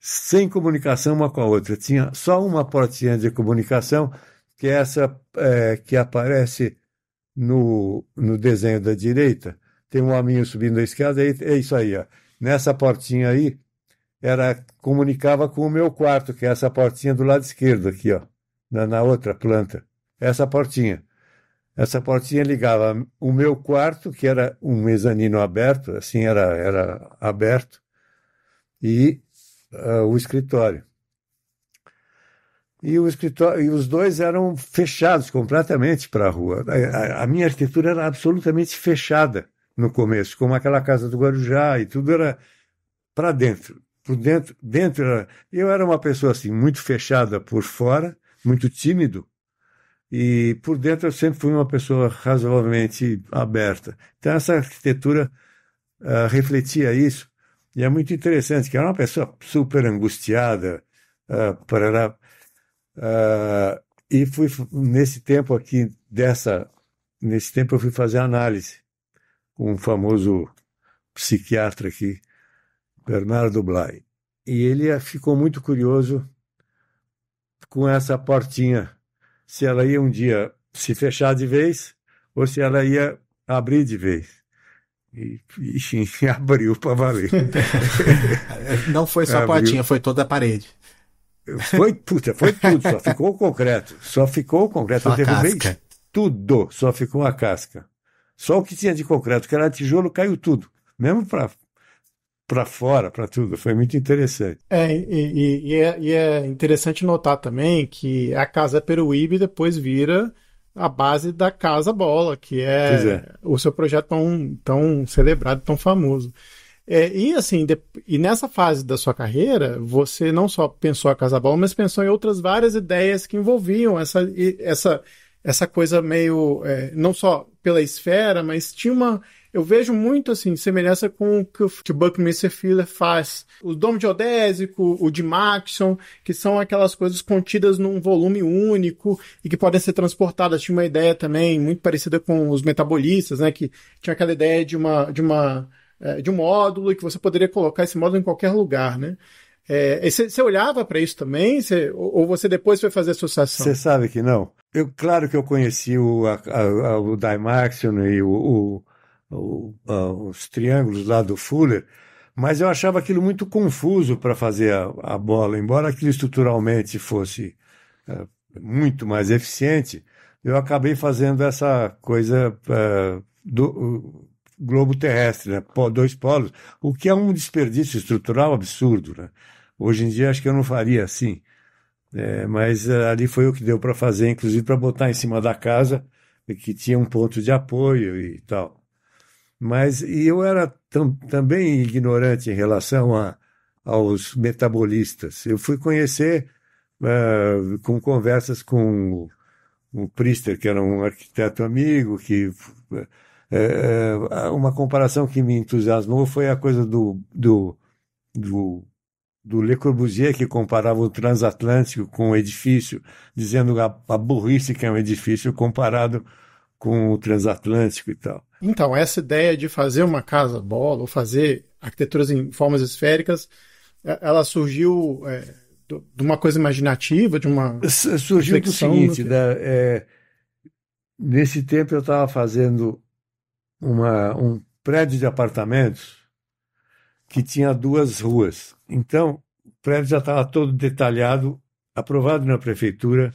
sem comunicação uma com a outra. Tinha só uma portinha de comunicação, que é essa é, que aparece no, no desenho da direita. Tem um aminho subindo à esquerda, é isso aí. Ó. Nessa portinha aí, era comunicava com o meu quarto, que é essa portinha do lado esquerdo aqui, ó, na, na outra planta. Essa portinha. Essa portinha ligava o meu quarto, que era um mezanino aberto, assim era, era aberto, e uh, o escritório. E, o escritório, e os dois eram fechados completamente para a rua. A, a, minha arquitetura era absolutamente fechada no começo, como aquela casa do Guarujá, e tudo era para dentro. Por dentro, dentro era... Eu era uma pessoa assim, muito fechada por fora, muito tímido, e por dentro eu sempre fui uma pessoa razoavelmente aberta. Então essa arquitetura uh, refletia isso. E é muito interessante que era é uma pessoa super angustiada, uh, parará. Uh, e fui nesse tempo aqui dessa, nesse tempo eu fui fazer análise com um famoso psiquiatra aqui, Bernardo Blay. E ele ah, ficou muito curioso com essa portinha, se ela ia um dia se fechar de vez ou se ela ia abrir de vez. E, e [LAUGHS] abriu para valer. [LAUGHS] Não foi só a portinha, foi toda a parede. Foi, puta, foi tudo, só ficou o concreto. Só ficou o concreto. Só Eu derrubei tudo, só ficou a casca. Só o que tinha de concreto, que era tijolo, caiu tudo. Mesmo para para fora, para tudo. Foi muito interessante. É e, e, e é, e, é, interessante notar também que a Casa é Peruíbe depois vira a base da Casa Bola, que é, é. o seu projeto tão, tão celebrado, tão famoso. É, e assim, de, e nessa fase da sua carreira, você não só pensou a Casa Bola, mas pensou em outras várias ideias que envolviam essa, essa, essa coisa meio, é, não só pela esfera, mas tinha uma eu vejo muito, assim, semelhança com o que o, que Buckminster Fuller faz. O Dome Geodésico, o de que são aquelas coisas contidas num volume único e que podem ser transportadas. Tinha uma ideia também muito parecida com os metabolistas, né? Que tinha aquela ideia de uma... De uma eh, de um módulo e que você poderia colocar esse módulo em qualquer lugar, né? Eh, você, olhava para isso também? ou você depois foi fazer associação? Você sabe que não. Eu, claro que eu conheci o, o Dymaxion e o, o os triângulos lá do Fuller, mas eu achava aquilo muito confuso para fazer a, a, bola, embora aquilo estruturalmente fosse é, muito mais eficiente, eu acabei fazendo essa coisa é, do globo terrestre, né? dois polos, o que é um desperdício estrutural absurdo. Né? Hoje em dia acho que eu não faria assim, é, mas é, ali foi o que deu para fazer, inclusive para botar em cima da casa que tinha um ponto de apoio e tal. Mas e eu era tam, também ignorante em relação a, aos metabolistas. Eu fui conhecer uh, com conversas com o, o Priester, que era um arquiteto amigo, que uh, uma comparação que me entusiasmou foi a coisa do, do, do do Le Corbusier, que comparava o transatlântico com o edifício, dizendo a, a burrice que é um edifício comparado com o transatlântico e tal. Então, essa ideia de fazer uma casa-bola ou fazer arquiteturas em formas esféricas, é, ela surgiu é, de uma coisa imaginativa, de uma. Surgiu do seguinte: né? Né, é, nesse tempo eu estava fazendo uma, um prédio de apartamentos que tinha duas ruas. Então, o prédio já estava todo detalhado, aprovado na prefeitura,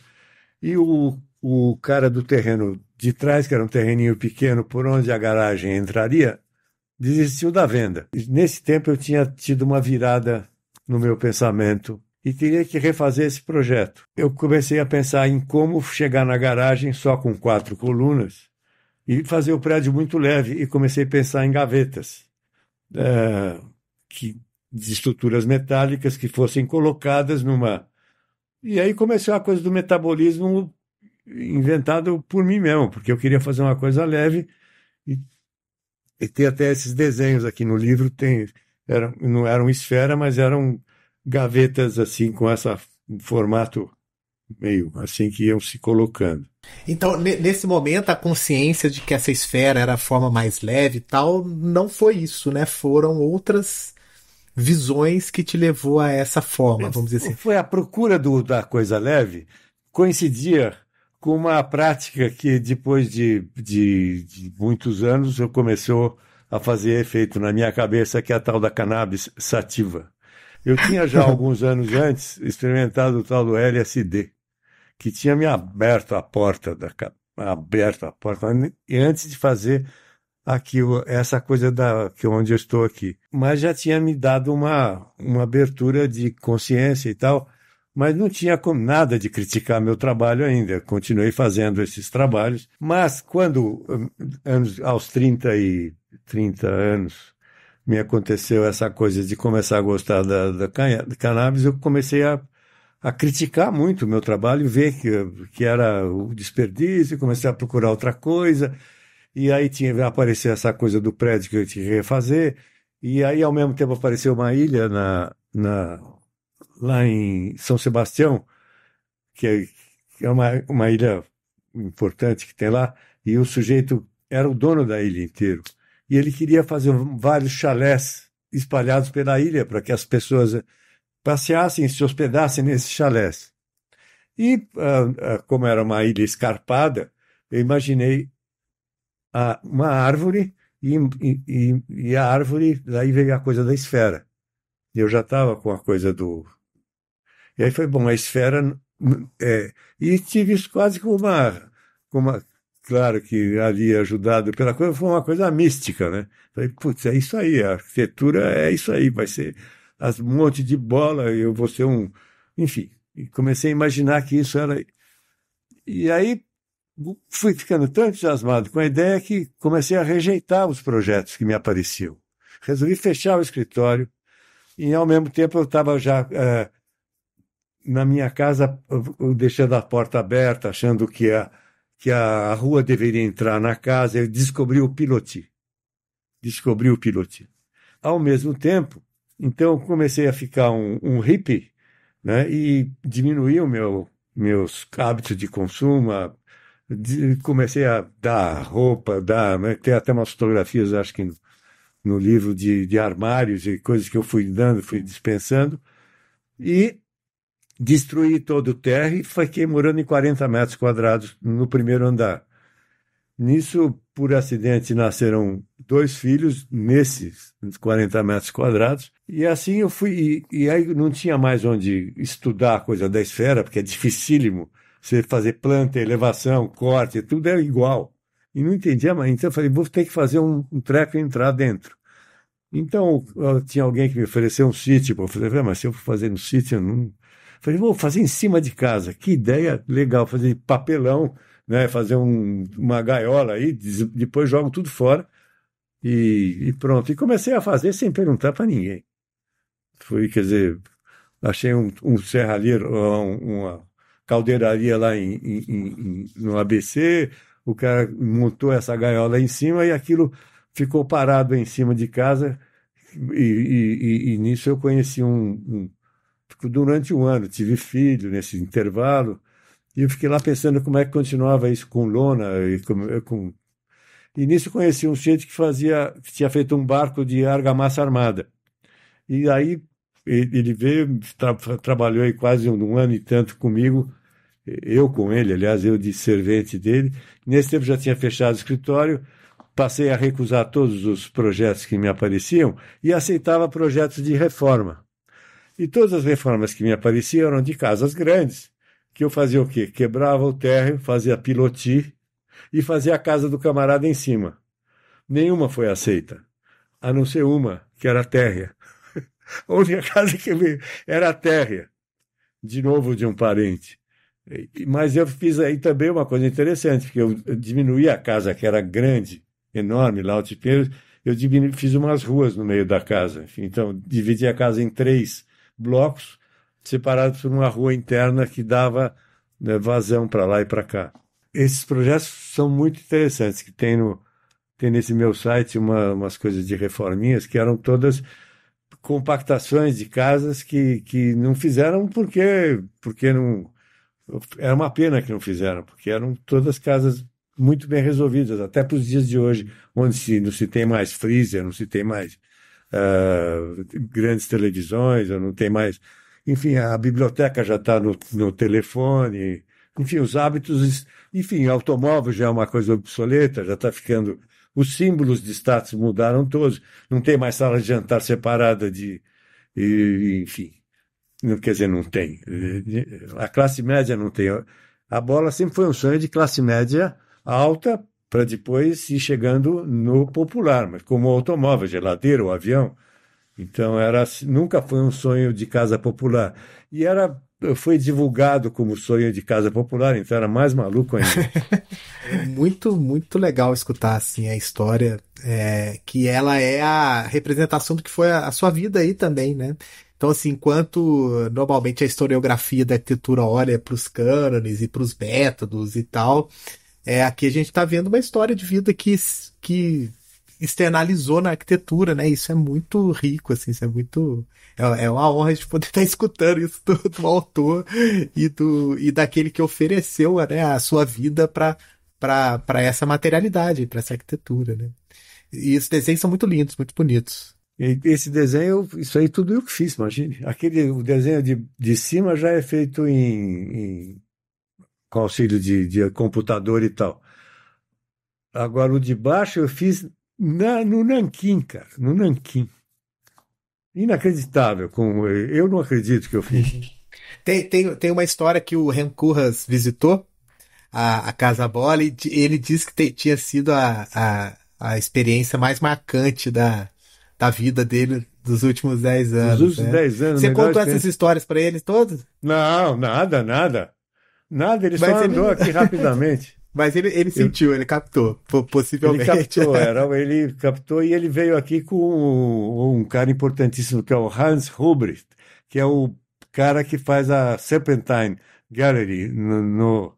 e o, o cara do terreno de trás, que era um terreninho pequeno por onde a garagem entraria, desistiu da venda. E nesse tempo eu tinha tido uma virada no meu pensamento e teria que refazer esse projeto. Eu comecei a pensar em como chegar na garagem só com quatro colunas e fazer o prédio muito leve e comecei a pensar em gavetas é, que, de estruturas metálicas que fossem colocadas numa e aí começou a coisa do metabolismo inventado por mim mesmo, porque eu queria fazer uma coisa leve e, e ter até esses desenhos aqui no livro. Tem, era, não eram esfera, mas eram gavetas assim com essa formato meio assim que iam se colocando. Então, nesse momento, a consciência de que essa esfera era a forma mais leve e tal, não foi isso, né? Foram outras visões que te levou a essa forma, vamos dizer assim. Foi a procura do, da coisa leve, coincidia com uma prática que depois de, de, de muitos anos eu começou a fazer efeito na minha cabeça, que é a tal da cannabis sativa. Eu tinha já [LAUGHS] alguns anos antes experimentado o tal do LSD, que tinha me aberto a porta da aberto a porta e antes de fazer aquilo, essa coisa da que é onde eu estou aqui. Mas já tinha me dado uma, uma abertura de consciência e tal mas não tinha nada de criticar meu trabalho ainda. Continuei fazendo esses trabalhos, mas quando hum, anos, aos 30 e 30 anos me aconteceu essa coisa de começar a gostar da, da, da cannabis, eu comecei a, a criticar muito o meu trabalho, ver que, que era o desperdício, comecei a procurar outra coisa. E aí tinha apareceu essa coisa do prédio que eu tinha que refazer. E aí, ao mesmo tempo, apareceu uma ilha na, na lá em São Sebastião, é, que é uma, uma ilha importante que tem lá, e o sujeito era o dono da ilha inteiro. E ele queria fazer vários chalés espalhados pela ilha para que as pessoas passeassem, e se hospedassem nesses chalés. E, ah, ah, como era uma ilha escarpada, eu imaginei uma árvore e, e, e a árvore, daí veio a coisa da esfera. Eu já estava com a coisa do, e aí foi bom, a esfera. Hum, é, e tive isso quase como uma, como uma. Claro que ali ajudado pela coisa, foi uma coisa mística, né? Falei, putz, é isso aí, a arquitetura é isso aí, vai ser as um monte de bola, eu vou ser um. Enfim, comecei a imaginar que isso era. E aí fui ficando tão entusiasmado com a ideia que comecei a rejeitar os projetos que me apareciam. Resolvi fechar o escritório e, ao mesmo tempo, eu estava já é, na minha casa, deixando a porta aberta, achando que a, que a rua deveria entrar na casa, eu descobri o piloti. Descobri o piloti. Ao mesmo tempo, então comecei a ficar um, um hippie, né? E diminuí o meu, meus hábitos de consumo, de, comecei a dar roupa, dar, né? tem até umas fotografias, acho que no, no livro de, de armários e coisas que eu fui dando, fui dispensando. E destruí todo o terra e fiquei morando em 40 metros quadrados no primeiro andar. Nisso, por acidente, nasceram dois filhos nesses 40 metros quadrados. E assim eu fui. E, e aí não tinha mais onde estudar a coisa da esfera, porque é dificílimo você fazer planta, elevação, corte, tudo é igual. E não entendia mais. Então eu falei, vou ter que fazer um, um treco e entrar dentro. Então, tinha alguém que me ofereceu um sítio. Eu falei, mas se eu for fazer no sítio, eu não, Falei, vou fazer em cima de casa. Que ideia legal, fazer papelão, né? Fazer um, uma gaiola aí, depois jogam tudo fora e, e pronto. E comecei a fazer sem perguntar para ninguém. Fui, quer dizer, achei um, um serralheiro, uma caldeiraria lá em, em, em, no ABC, o cara montou essa gaiola em cima e aquilo ficou parado em cima de casa. E, e, e, e nisso eu conheci um, um Tipo, durante um ano. Tive filho nesse intervalo e eu fiquei lá pensando como é que continuava isso com lona e com, eh, com... E nisso conheci um sujeito que fazia, que tinha feito um barco de argamassa armada. E aí ele veio, tra trabalhou aí quase um, ano e tanto comigo, eu com ele, aliás, eu de servente dele. Nesse tempo já tinha fechado o escritório, passei a recusar todos os projetos que me apareciam e aceitava projetos de reforma. E todas as reformas que me apareciam eram de casas grandes, que eu fazia o quê? Quebrava o térreo, fazia piloti e fazia a casa do camarada em cima. Nenhuma foi aceita, a não ser uma, que era térrea. [LAUGHS] a única casa que eu era térrea, de novo de um parente. Mas eu fiz aí também uma coisa interessante, porque eu diminuí a casa, que era grande, enorme, lá o Pinheiros eu diminui, fiz umas ruas no meio da casa. Enfim, então, dividi a casa em três blocos separados por uma rua interna que dava né, vazão para lá e para cá. Esses projetos são muito interessantes, que tem, no, tem nesse meu site uma, umas coisas de reforminhas que eram todas compactações de casas que, que não fizeram porque, porque não... Era uma pena que não fizeram, porque eram todas casas muito bem resolvidas, até para os dias de hoje, onde se, não se tem mais freezer, não se tem mais uh, grandes televisões, não tem mais. Enfim, a biblioteca já está no, no telefone. Enfim, os hábitos. Enfim, automóvel já é uma coisa obsoleta, já está ficando. Os símbolos de status mudaram todos. Não tem mais sala de jantar separada de. E, enfim. Quer dizer, não tem. A classe média não tem. A bola sempre foi um sonho de classe média alta para depois ir chegando no popular, mas como automóvel, geladeira, o avião. Então era assim, nunca foi um sonho de casa popular e era foi divulgado como sonho de casa popular, então era mais maluco ainda. [LAUGHS] É muito muito legal escutar assim a história é, que ela é a representação do que foi a, a sua vida aí também, né? Então, assim, enquanto normalmente a historiografia da arquitetura olha para os cânones e para os métodos e tal, é, aqui a gente está vendo uma história de vida que, que externalizou na arquitetura, né? Isso é muito rico, assim, isso é muito. É, é uma honra de poder estar [LAUGHS] tá escutando isso do, do, autor e, do, e daquele que ofereceu né, a sua vida para essa materialidade, para essa arquitetura, né? E os desenhos são muito lindos, muito bonitos. Esse desenho, isso aí tudo eu que fiz, imagine. Aquele, o desenho de, de cima já é feito em, em com auxílio de, de computador e tal. Agora, o de baixo eu fiz na, no Nanquim, cara, no Nanquim. Inacreditável, com eu não acredito que eu fiz. Uhum. tem, tem, tem uma história que o Ren Curras visitou a, a Casa Bola e ele disse que te, tinha sido a, a, a experiência mais marcante da, da vida dele dos últimos 10 anos. Dos últimos 10 né? anos. Você contou essas histórias para eles todas? Não, nada, nada. Nada, ele Mas só ele... andou aqui rapidamente. [LAUGHS] Mas ele, ele sentiu, ele captou, possivelmente. Ele captou, [LAUGHS] era, ele captou e ele veio aqui com um, um cara importantíssimo, que é o Hans Hubricht, que é o cara que faz a Serpentine Gallery no, no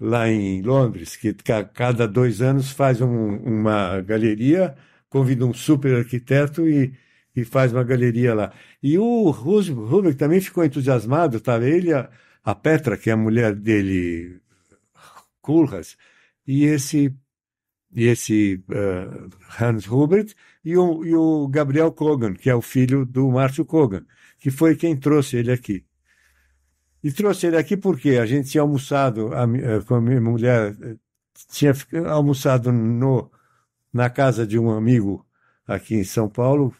lá em Londres, que a cada dois anos faz um, uma galeria, convida um super arquiteto e, e faz uma galeria lá. E o Hubricht também ficou entusiasmado, tá? ele, a, a Petra, que é a mulher dele, Kulhas, e esse, e esse uh, Hans Hubert, e o, e o Gabriel Kogan, que é o filho do Márcio Kogan, que foi quem trouxe ele aqui. E trouxe ele aqui porque a gente tinha almoçado, a, eh, a minha mulher eh, tinha almoçado no, na casa de um amigo aqui em São Paulo,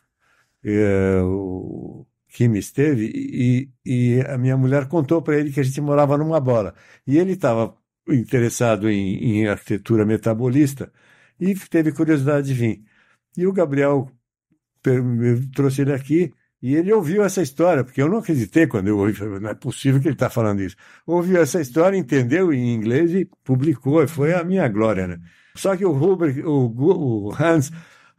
o que me esteve e, e a minha mulher contou para ele que a gente morava numa bola. E ele estava interessado em, em, arquitetura metabolista e teve curiosidade de vir. E o Gabriel trouxe ele aqui e ele ouviu essa história, porque eu não acreditei quando eu ouvi, não é possível que ele está falando isso. Ouviu essa história, entendeu em inglês e publicou, e foi a minha glória, né? Só que o o, o Hans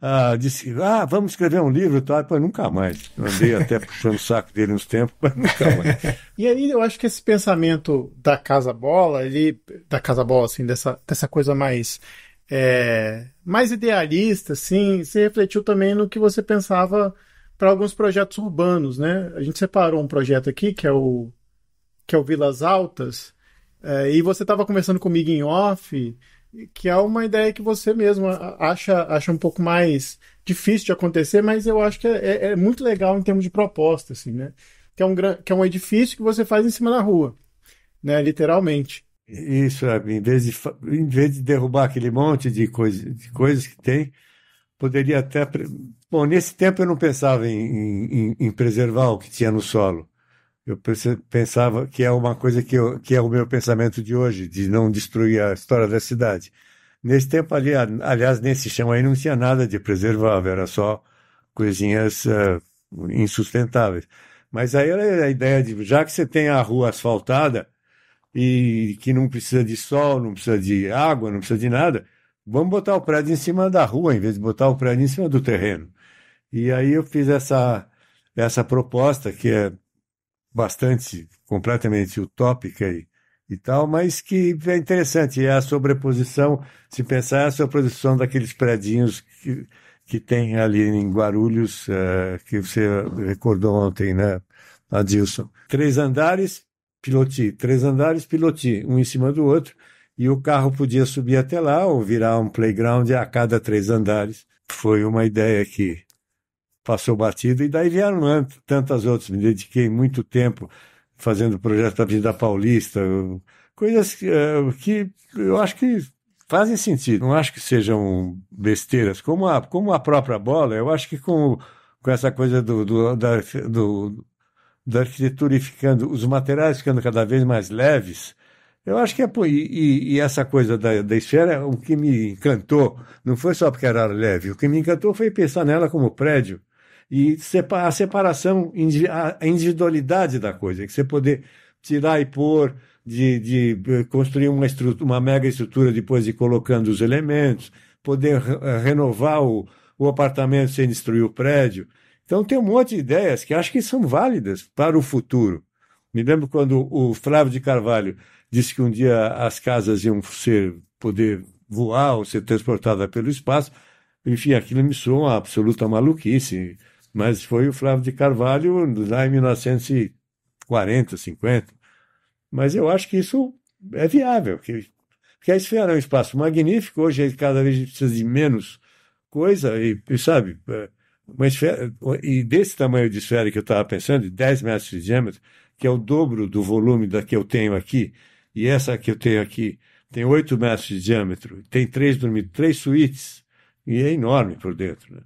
ah, disse, ah, vamos escrever um livro e tal. para nunca mais. Eu andei [LAUGHS] até puxando o saco dele uns tempos, mas nunca mais. e aí eu acho que esse pensamento da casa bola, ele, da casa bola, assim, dessa, dessa coisa mais, é, mais idealista, assim, se refletiu também no que você pensava para alguns projetos urbanos, né? A gente separou um projeto aqui que é o que é o Vilas Altas, é, e você estava conversando comigo em off que é uma ideia que você mesmo acha, acha um pouco mais difícil de acontecer, mas eu acho que é, é, é muito legal em termos de proposta, assim, né? Que é, um, que é um edifício que você faz em cima da rua, né? Literalmente. Isso, é, em vez de, em vez de derrubar aquele monte de, coisa, de coisas que tem, poderia até. Bom, nesse tempo eu não pensava em, em, em preservar o que tinha no solo eu pensava que é uma coisa que, eu, que é o meu pensamento de hoje, de não destruir a história da cidade. Nesse tempo ali, aliás, nesse chão aí não tinha nada de preservável, era só coisinhas uh, insustentáveis. Mas aí era a ideia de, já que você tem a rua asfaltada e que não precisa de sol, não precisa de água, não precisa de nada, vamos botar o prédio em cima da rua, em vez de botar o prédio em cima do terreno. E aí eu fiz essa, essa proposta, que é bastante, completamente utópica e, e tal, mas que é interessante. É a sobreposição, se pensar, é a sobreposição daqueles predinhos que, que tem ali em Guarulhos, uh, que você recordou ontem, né, Adilson? Três andares, piloti. Três andares, piloti, um em cima do outro. E o carro podia subir até lá ou virar um playground a cada três andares. Foi uma ideia que passou batida, e daí vieram é, tantas outras. Me dediquei muito tempo fazendo projetos da Vida Paulista, coisas que, eh, que eu acho que fazem sentido. Não acho que sejam besteiras, como a, como a própria bola. Eu acho que com, com essa coisa do, do, da, do, da arquitetura e ficando, os materiais ficando cada vez mais leves, eu acho que é. E, e, essa coisa da, da esfera, o que me encantou, não foi só porque era leve, o que me encantou foi pensar nela como prédio. E a separação, a individualidade da coisa, que você poder tirar e pôr, de, de eh, construir uma, estrutura, uma mega estrutura depois de colocando os elementos, poder eh, renovar o, o apartamento sem destruir o prédio. Então tem um monte de ideias que acho que são válidas para o futuro. Me lembro quando o Flávio de Carvalho disse que um dia as casas iam ser poder voar ou ser transportadas pelo espaço. Enfim, aquilo me soa uma absoluta maluquice. Mas foi o Flávio de Carvalho lá em 1940, 50. Mas eu acho que isso é viável, que, que a esfera é um espaço magnífico, hoje cada vez precisa de menos coisa, e, e sabe, é, uma esfera, e desse tamanho de esfera que eu estava pensando, de 10 metros de diâmetro, que é o dobro do volume da que eu tenho aqui, e essa que eu tenho aqui tem 8 metros de diâmetro, tem três dormitórios, três suítes, e é enorme por dentro. Né?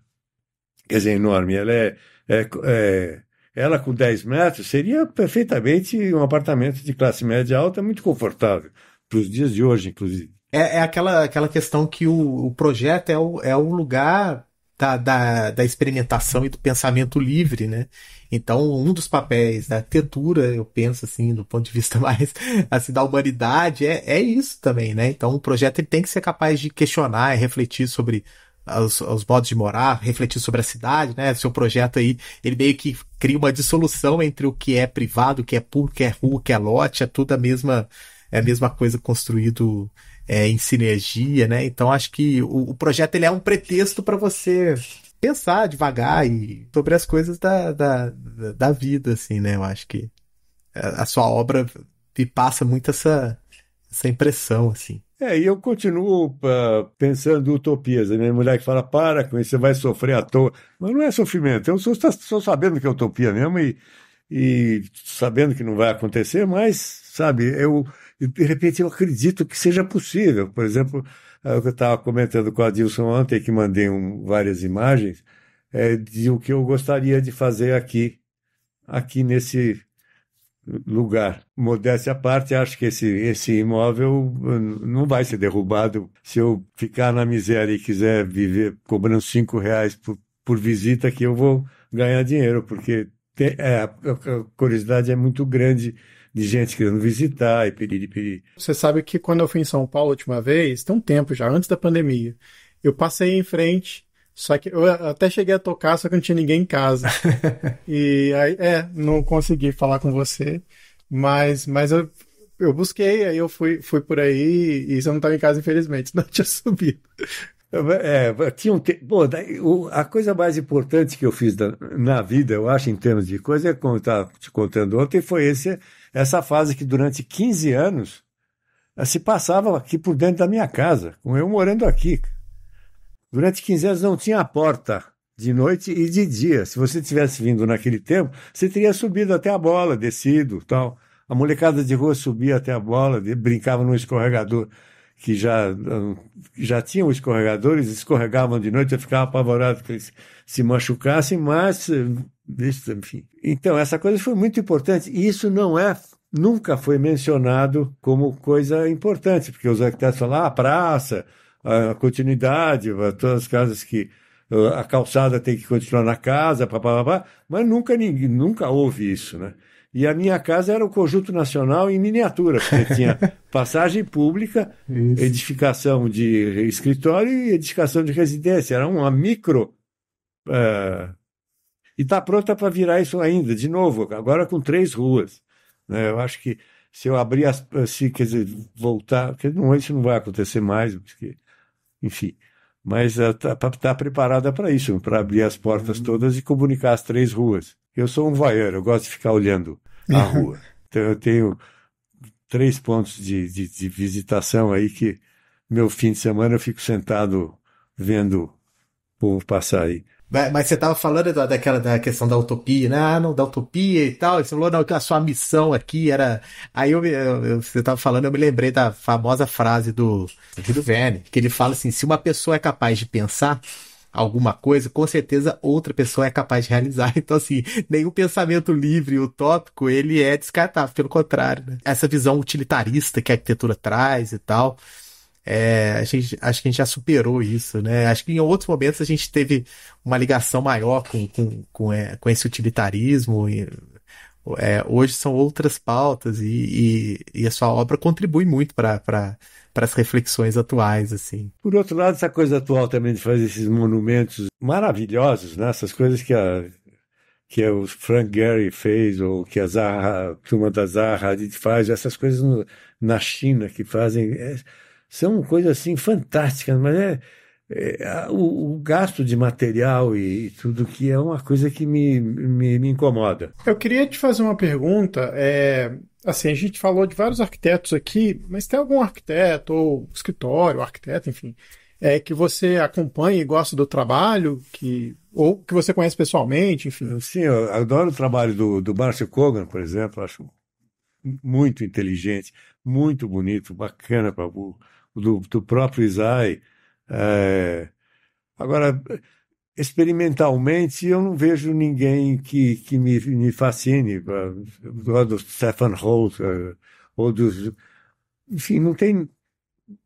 quer dizer, enorme. Ela é, é, é ela com 10 metros seria perfeitamente um apartamento de classe média alta muito confortável, para os dias de hoje, inclusive. É, é, aquela, aquela questão que o, o projeto é o, é o lugar da, da, da, experimentação e do pensamento livre, né? Então, um dos papéis da arquitetura, eu penso assim, do ponto de vista [LAUGHS] mais assim, da humanidade, é, é isso também, né? Então, o projeto ele tem que ser capaz de questionar e refletir sobre aos, aos modos de morar, refletir sobre a cidade, né? Seu projeto aí, ele meio que cria uma dissolução entre o que é privado, o que é público, o que é rua, o que é lote, é tudo a mesma, é a mesma coisa construído é, em sinergia, né? Então acho que o, o projeto ele é um pretexto para você pensar devagar e sobre as coisas da, da, da vida, assim, né? Eu acho que a, a sua obra me passa muito essa, essa impressão, assim. É, e eu continuo uh, pensando utopias. A minha mulher que fala, para com isso, você vai sofrer à toa. Mas não é sofrimento, eu sou, tá, sou sabendo que é utopia mesmo e, e sabendo que não vai acontecer, mas, sabe, eu, de repente, eu acredito que seja possível. Por exemplo, é eu estava comentando com a Dilson ontem, que mandei um, várias imagens, é, de o que eu gostaria de fazer aqui, aqui nesse lugar. Modéstia à parte, acho que esse, esse imóvel hum, não vai ser derrubado. Se eu ficar na miséria e quiser viver cobrando cinco reais por, por visita, que eu vou ganhar dinheiro, porque tem, é, a curiosidade é muito grande de gente querendo visitar e pedir e pedir. Você sabe que quando eu fui em São Paulo a última vez, tem um tempo já, antes da pandemia, eu passei em frente só que eu até cheguei a tocar, só que não tinha ninguém em casa. [LAUGHS] e aí, é, não consegui falar com você. Mas, mas eu, eu busquei, aí eu fui, fui por aí e você não estava em casa, infelizmente, [LAUGHS] não tinha subido. É, tinha um te... Bom, a coisa mais importante que eu fiz na vida, eu acho, em termos de coisa, é como eu estava te contando ontem, foi esse, essa fase que durante 15 anos eh, se passava aqui por dentro da minha casa, com eu morando aqui. Durante 15 anos não tinha porta de noite e de dia. Se você tivesse vindo naquele tempo, você teria subido até a bola, descido, tal. A molecada de rua subia até a bola, brincava no escorregador que já já tinham escorregadores, escorregavam de noite, eu ficava apavorado que eles se machucassem, mas enfim. Então essa coisa foi muito importante e isso não é nunca foi mencionado como coisa importante, porque os arquitetos falam ah, a praça, a continuidade, todas as casas que a calçada tem que continuar na casa, papapá, mas nunca ninguém, nunca houve isso, né? E a minha casa era o conjunto nacional em miniatura, porque [LAUGHS] tinha passagem pública, isso. edificação de escritório e edificação de residência, era uma micro uh, e está pronta para virar isso ainda, de novo, agora com três ruas. Né? Eu acho que se eu abrir as. Se, quer dizer, voltar. que não, isso não vai acontecer mais, porque enfim. Mas uh, tá, para estar tá preparada para isso, para abrir as portas uhum. todas e comunicar as três ruas. Eu sou um vaiano, eu gosto de ficar olhando a uhum. rua. Então eu tenho três pontos de, de, de visitação aí que meu fim de semana eu fico sentado vendo o povo passar aí. Mas você estava falando da daquela da questão da utopia, né? Ah, não, da utopia e tal. Você falou, não, a sua missão aqui era. Aí eu, eu você estava falando, eu me lembrei da famosa frase do, do Verne, que ele fala assim: se uma pessoa é capaz de pensar alguma coisa, com certeza outra pessoa é capaz de realizar. [LAUGHS] Então, assim, nenhum pensamento livre, utópico, ele é descartável, pelo contrário, né? Essa visão utilitarista que a arquitetura traz e tal. É, a gente, acho que a gente já superou isso, né? Acho que em outros momentos a gente teve uma ligação maior com, com, com, é, com esse utilitarismo. E, é, hoje são outras pautas e, e, e, a sua obra contribui muito para para as reflexões atuais, assim. Por outro lado, essa coisa atual também de fazer esses monumentos maravilhosos, né? Essas coisas que a, que o Frank Gehry fez, ou que a Zaha, a turma da Zaha faz, essas coisas no, na China que fazem... É, são coisas assim fantásticas, mas é, é o, o, gasto de material e, e, tudo que é uma coisa que me, me, me incomoda. Eu queria te fazer uma pergunta. É, assim, a gente falou de vários arquitetos aqui, mas tem algum arquiteto ou escritório, arquiteto, enfim, é, que você acompanha e gosta do trabalho, que ou que você conhece pessoalmente, enfim? Sim, eu adoro o trabalho do, do Márcio Kogan, por exemplo, acho muito inteligente, muito bonito, bacana para burro do, do próprio Isai. É... Agora, experimentalmente, eu não vejo ninguém que, que me, me fascine. Do Stefan Holt, é, ou dos. Enfim, não tem,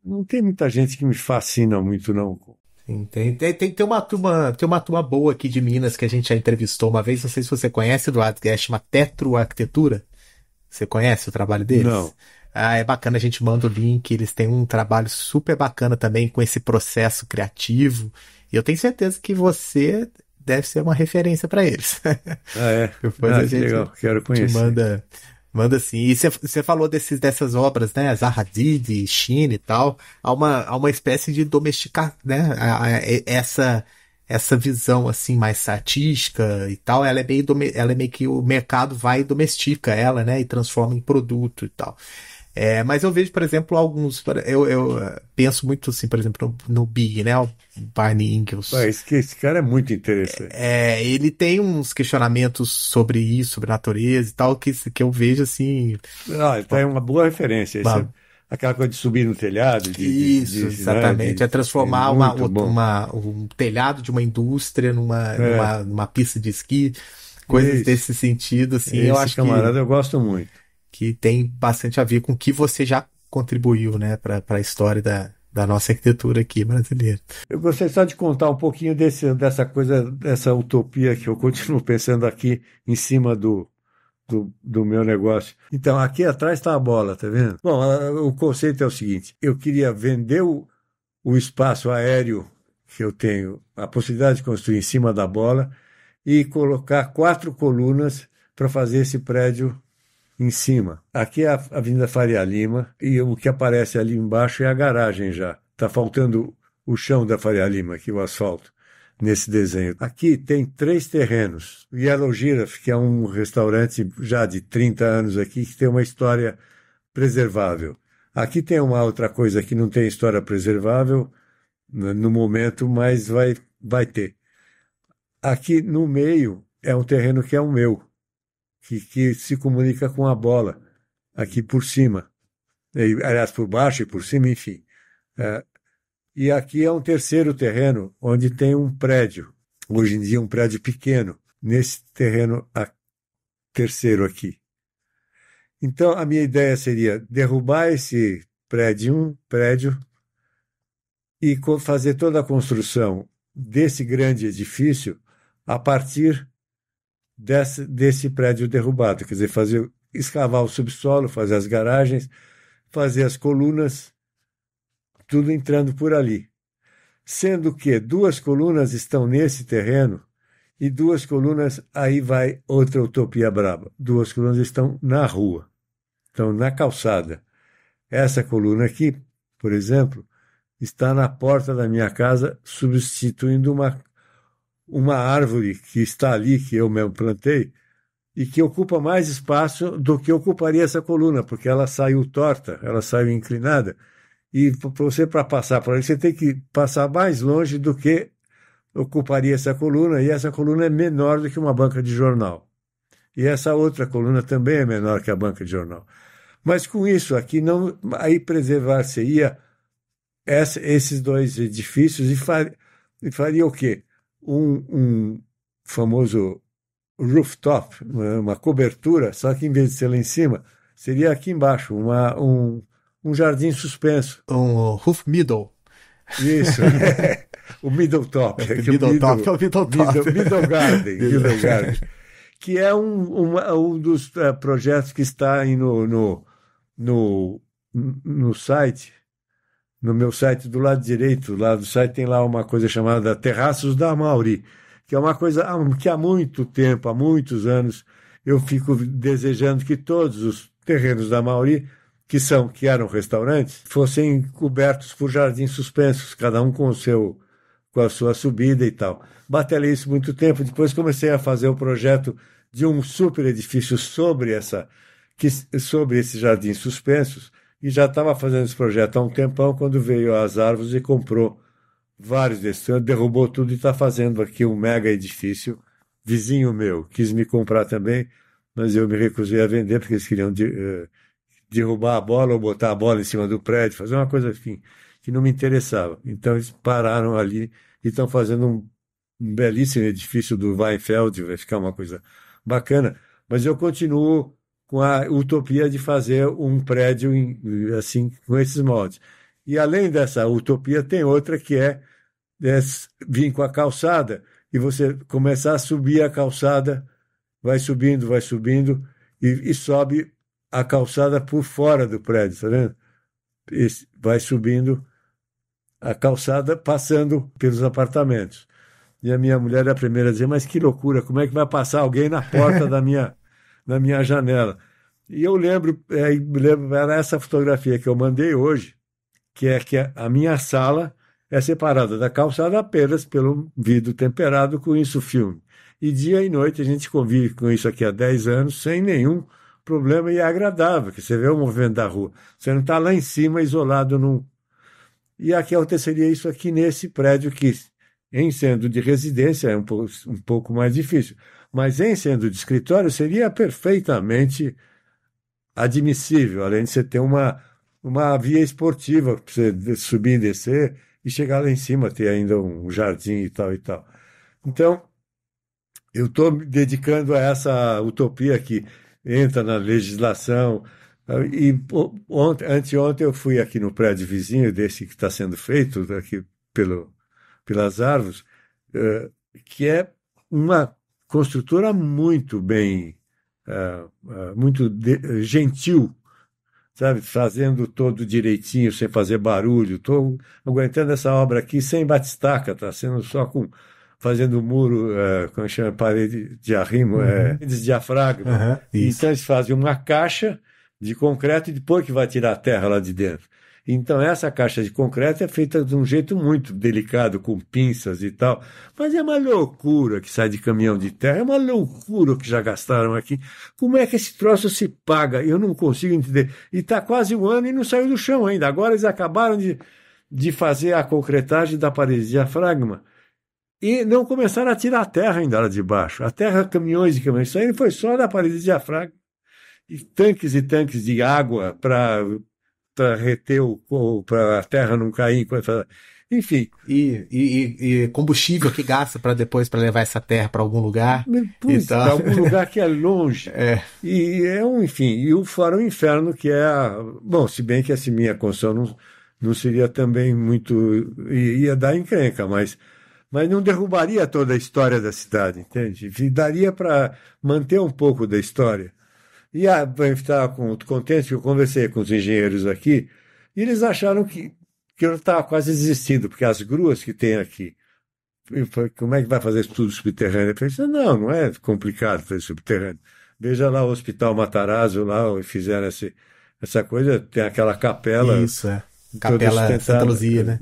não tem muita gente que me fascina muito, não. Sim, tem, tem, tem, tem, uma turma, tem uma turma boa aqui de Minas que a gente já entrevistou uma vez, não sei se você conhece, Eduardo, que é, chama Tetro Arquitetura. Você conhece o trabalho deles? Não. Ah, é bacana, a gente manda o link, eles têm um trabalho super bacana também com esse processo criativo. E eu tenho certeza que você deve ser uma referência para eles. [LAUGHS] Ah, é? Depois ah, a gente legal. Quero conhecer. Te manda, manda assim. E você falou desses, dessas obras, né? Zahadid, Shin China e tal. Há uma, há uma espécie de domesticar, né? A, a, a, essa essa visão assim mais satística e tal, ela é meio ela é meio que o mercado vai e domestica ela, né, e transforma em produto e tal. É, mas eu vejo, por exemplo, alguns. Eu, eu eh, penso muito assim, por exemplo, no, no Big, né? O Barney Ingalls. Ah, esse, esse cara é muito interessante. É, é, ele tem uns questionamentos sobre isso, sobre natureza e tal, que, que eu vejo assim. Ah, então é uma boa referência. Esse, é aquela coisa de subir no telhado. De, isso, de, né, de, exatamente. Né? é transformar é uma, uma, um telhado de uma indústria numa, é. numa, numa pista de esqui. Coisas desse sentido, assim. Esse eu acho camarada que... eu gosto muito que tem bastante a ver com o que você já contribuiu, né, para a história da, da nossa arquitetura aqui brasileira. Eu gostaria só de contar um pouquinho desse, dessa coisa, dessa utopia que eu [LAUGHS] continuo pensando aqui em cima do, do, do meu negócio. Então, aqui atrás está a bola, tá vendo? Bom, o conceito é o seguinte: eu queria vender o, o espaço aéreo que eu tenho, a possibilidade de construir em cima da bola, e colocar quatro colunas para fazer esse prédio em cima. Aqui é a Avenida Faria Lima e o que aparece ali embaixo é a garagem já. Está faltando o chão da Faria Lima, aqui o asfalto, nesse desenho. Aqui tem três terrenos. O Yellow Giraffe, que é um restaurante já de 30 anos aqui, que tem uma história preservável. Aqui tem uma outra coisa que não tem história preservável né, no momento, mas vai, vai ter. Aqui no meio é um terreno que é o meu, que, que se comunica com a bola aqui por cima. E, aliás, por baixo e por cima, enfim. É, e aqui é um terceiro terreno onde tem um prédio. Hoje em dia, um prédio pequeno, nesse terreno a, terceiro aqui. Então, a minha ideia seria derrubar esse prédio, um prédio, e fazer toda a construção desse grande edifício a partir desse, desse prédio derrubado. Quer dizer, fazer, escavar o subsolo, fazer as garagens, fazer as colunas, tudo entrando por ali. Sendo que duas colunas estão nesse terreno e duas colunas, aí vai outra utopia braba. Duas colunas estão na rua, estão na calçada. Essa coluna aqui, por exemplo, está na porta da minha casa, substituindo uma uma árvore que está ali, que eu mesmo plantei, e que ocupa mais espaço do que ocuparia essa coluna, porque ela saiu torta, ela saiu inclinada. E para você para passar por ali, você tem que passar mais longe do que ocuparia essa coluna, e essa coluna é menor do que uma banca de jornal. E essa outra coluna também é menor que a banca de jornal. Mas com isso aqui não aí preservar-se ia esses dois edifícios e, far, e faria o quê? um, um famoso rooftop, né, uma cobertura, só que em vez de ser lá em cima, seria aqui embaixo, uma, um, um jardim suspenso. Um roof middle. Isso. [LAUGHS] [LAUGHS] o middle top. É, middle, é middle top é o middle top. Middle, middle garden. [LAUGHS] middle garden. Que é um, um um dos eh, projetos que está aí no, no, no, no site no meu site do lado direito, lá do site tem lá uma coisa chamada Terraços da Mauri, que é uma coisa que há muito tempo, há muitos anos, eu fico desejando que todos os terrenos da Mauri, que são que eram restaurantes, fossem cobertos por jardins suspensos, cada um com o seu com a sua subida e tal. Batelei isso muito tempo, depois comecei a fazer o projeto de um super edifício sobre essa que, sobre esses jardins suspensos e já estava fazendo esse projeto há um tempão quando veio as árvores e comprou vários desses. Então, derrubou tudo e está fazendo aqui um mega edifício. Vizinho meu quis me comprar também, mas eu me recusei a vender porque eles queriam de, uh, derrubar a bola ou botar a bola em cima do prédio, fazer uma coisa assim que não me interessava. Então eles pararam ali e estão fazendo um, um belíssimo edifício do Weinfeld, vai ficar uma coisa bacana. Mas eu continuo com a utopia de fazer um prédio em, assim com esses moldes. E além dessa utopia, tem outra que é, é vir com a calçada e você começar a subir a calçada, vai subindo, vai subindo e, e sobe a calçada por fora do prédio, tá vendo? E vai subindo a calçada passando pelos apartamentos. E a minha mulher é a primeira a dizer: Mas que loucura, como é que vai passar alguém na porta da minha na minha janela. E eu lembro, é, lembro, era essa fotografia que eu mandei hoje, que é que a minha sala é separada da calçada apenas pelo vidro temperado com isso filme. E dia e noite a gente convive com isso aqui há 10 anos sem nenhum problema e é agradável, que você vê o movimento da rua. Você não está lá em cima isolado num. E aqui aconteceria isso aqui nesse prédio que, em sendo de residência, é um pouco, um pouco mais difícil mas em sendo de escritório seria perfeitamente admissível, além de você ter uma, uma via esportiva para você subir e descer e chegar lá em cima, ter ainda um jardim e tal e tal. Então, eu estou me dedicando a essa utopia que entra na legislação. E ontem, anteontem eu fui aqui no prédio vizinho desse que está sendo feito aqui pelo, pelas árvores, eh, que é uma construtora muito bem, ah, ah, muito gentil, sabe, fazendo todo direitinho, sem fazer barulho. Estou aguentando essa obra aqui sem batistaca, tá sendo só com fazendo muro, uh, como chama, parede de arrimo, é, uhum. é, de diafragma. Uhum, então eles fazem uma caixa de concreto e depois que vai tirar a terra lá de dentro. Então, essa caixa de concreto é feita de um jeito muito delicado, com pinças e tal. Mas é uma loucura que sai de caminhão de terra, é uma loucura o que já gastaram aqui. Como é que esse troço se paga? Eu não consigo entender. E está quase um ano e não saiu do chão ainda. Agora eles acabaram de, de fazer a concretagem da parede de diafragma e não começaram a tirar a terra ainda lá de baixo. A terra, caminhões e caminhões. Isso aí foi só da parede de diafragma. E tanques e tanques de água para para reter o para a terra não cair, pra, enfim. E, e, e, combustível que gasta para depois para levar essa terra para algum lugar. então... para algum lugar que é longe. [LAUGHS] É. E é um, enfim, e o fora o inferno que é, bom, se bem que essa minha construção não, não seria também muito ia dar encrenca, mas mas não derrubaria toda a história da cidade, entende? E daria para manter um pouco da história. E a, eu estava contente que eu conversei com os engenheiros aqui, e eles acharam que, que eu estava quase desistindo, porque as gruas que tem aqui, falei, como é que vai fazer isso tudo subterrâneo? Eu falei, não, não é complicado fazer subterrâneo. Veja lá o Hospital Matarazzo, lá fizeram esse, essa coisa, tem aquela capela. Isso, é. Capela Santa Luzia, né?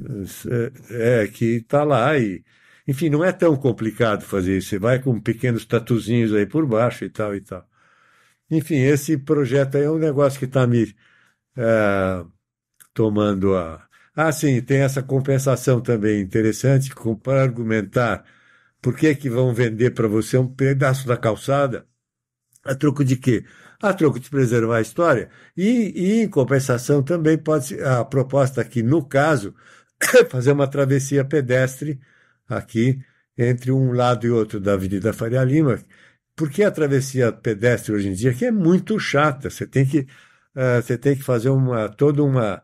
É, é que está lá e... Enfim, não é tão complicado fazer isso. Você vai com pequenos tatuzinhos aí por baixo e tal e tal. Enfim, esse projeto aí é um negócio que está me é, tomando a. Ah, sim, tem essa compensação também interessante para argumentar por que, que vão vender para você um pedaço da calçada a troco de quê? A troco de preservar a história. E, e em compensação, também pode ser a proposta aqui, no caso, [COUGHS] fazer uma travessia pedestre aqui entre um lado e outro da Avenida Faria Lima, porque a travessia pedestre hoje em dia que é muito chata. Você tem que, uh, você tem que fazer uma, todo uma,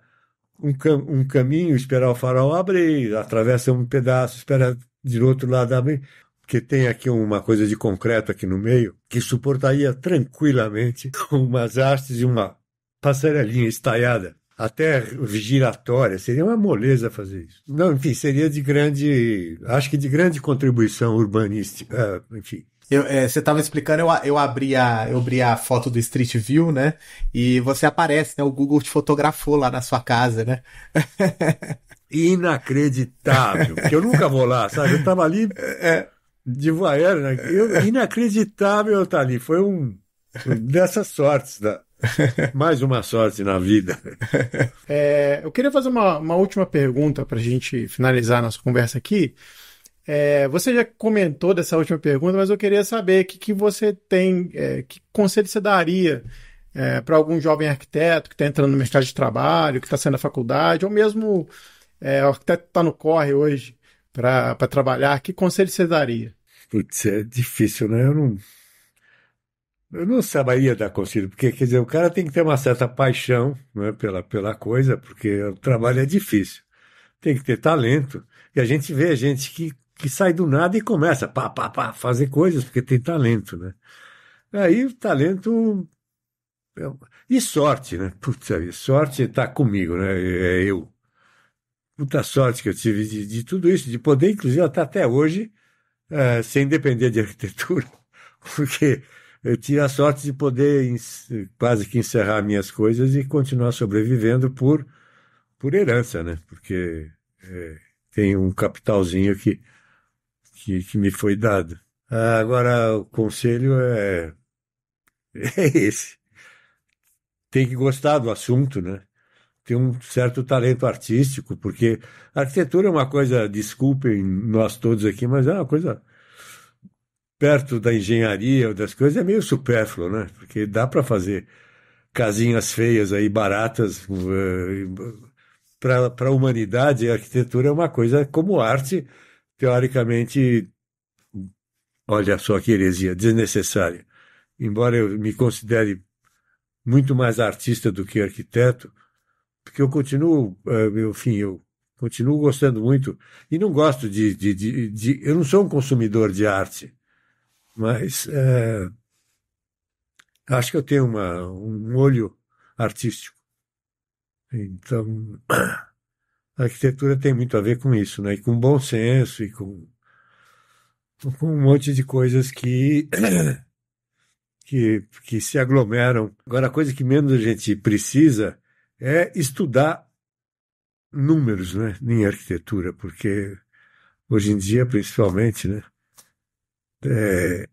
um, cam um caminho, esperar o farol abrir, atravessa um pedaço, espera de outro lado abrir que tem aqui uma coisa de concreto aqui no meio, que suportaria tranquilamente [LAUGHS] umas hastes e uma passarelinha estaiada, até giratória, seria uma moleza fazer isso. Não, enfim, seria de grande, acho que de grande contribuição urbanística, eh, enfim. Eu, é, você estava explicando, eu, eu, abri a, eu abri a foto do Street View, né? E você aparece, né? O Google te fotografou lá na sua casa, né? [LAUGHS] Inacreditável, porque eu nunca vou lá, sabe? Eu estava ali é. de voar, né? Eu, inacreditável estar ali. Foi um dessas sortes da, né? [LAUGHS] mais uma sorte na vida. [LAUGHS] É, eu queria fazer uma, uma última pergunta para a gente finalizar nossa conversa aqui. É, você já comentou dessa última pergunta, mas eu queria saber o que, que você tem, é, que conselho você daria é, para algum jovem arquiteto que está entrando no mercado de trabalho, que está saindo da faculdade, ou mesmo é, o arquiteto que está no corre hoje para trabalhar, que conselho você daria? Putz, é difícil, né? Eu não, eu não saberia dar conselho, porque quer dizer, o cara tem que ter uma certa paixão né, pela, pela coisa, porque o trabalho é difícil. Tem que ter talento. E a gente vê gente que que sai do nada e começa pá, pá, pá, fazer coisas, porque tem talento, né? Aí o talento. E sorte, né? Putz, sorte está comigo, né? É, é eu. Puta sorte que eu tive de, de tudo isso, de poder, inclusive, até hoje é, sem depender de arquitetura, [LAUGHS] porque eu tive a sorte de poder quase que encerrar minhas coisas e continuar sobrevivendo por, por herança, né? Porque é, tem um capitalzinho que que, que me foi dado. Ah, agora, o conselho é, é esse. Tem que gostar do assunto, né? Tem um certo talento artístico, porque a arquitetura é uma coisa, desculpem nós todos aqui, mas é uma coisa perto da engenharia ou das coisas, é meio supérfluo, né? Porque dá para fazer casinhas feias aí, baratas. Eh, para a humanidade, a arquitetura é uma coisa como arte teoricamente, olha só que heresia, desnecessária. Embora eu me considere muito mais artista do que arquiteto, porque eu continuo, eh, enfim, eu continuo gostando muito e não gosto de, de, de, de eu não sou um consumidor de arte, mas é, acho que eu tenho uma, um olho artístico. Então [CLEARS THROAT] A arquitetura tem muito a ver com isso, né? E com bom senso e com, com um monte de coisas que, [COUGHS] que, que se aglomeram. Agora, a coisa que menos a gente precisa é estudar números, né? Em arquitetura, porque hoje em dia, principalmente, né? É,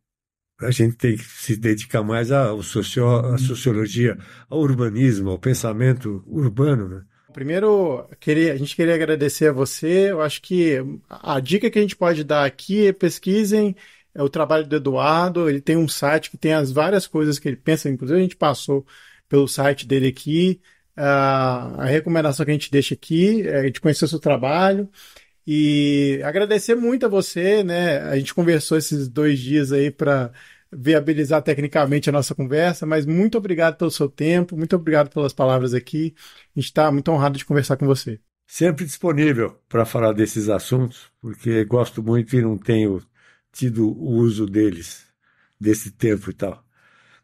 a gente tem que se dedicar mais à, socio, à sociologia, ao urbanismo, ao pensamento urbano, né? Primeiro, queria, a gente queria agradecer a você. Eu acho que a dica que a gente pode dar aqui é pesquisem é o trabalho do Eduardo. Ele tem um site que tem as várias coisas que ele pensa, inclusive a gente passou pelo site dele aqui. Uh, a recomendação que a gente deixa aqui é a gente conhecer o seu trabalho e agradecer muito a você, né? A gente conversou esses dois dias aí para viabilizar tecnicamente a nossa conversa, mas muito obrigado pelo seu tempo, muito obrigado pelas palavras aqui. A gente está muito honrado de conversar com você. Sempre disponível para falar desses assuntos, porque gosto muito e não tenho tido o uso deles, desse tempo e tal.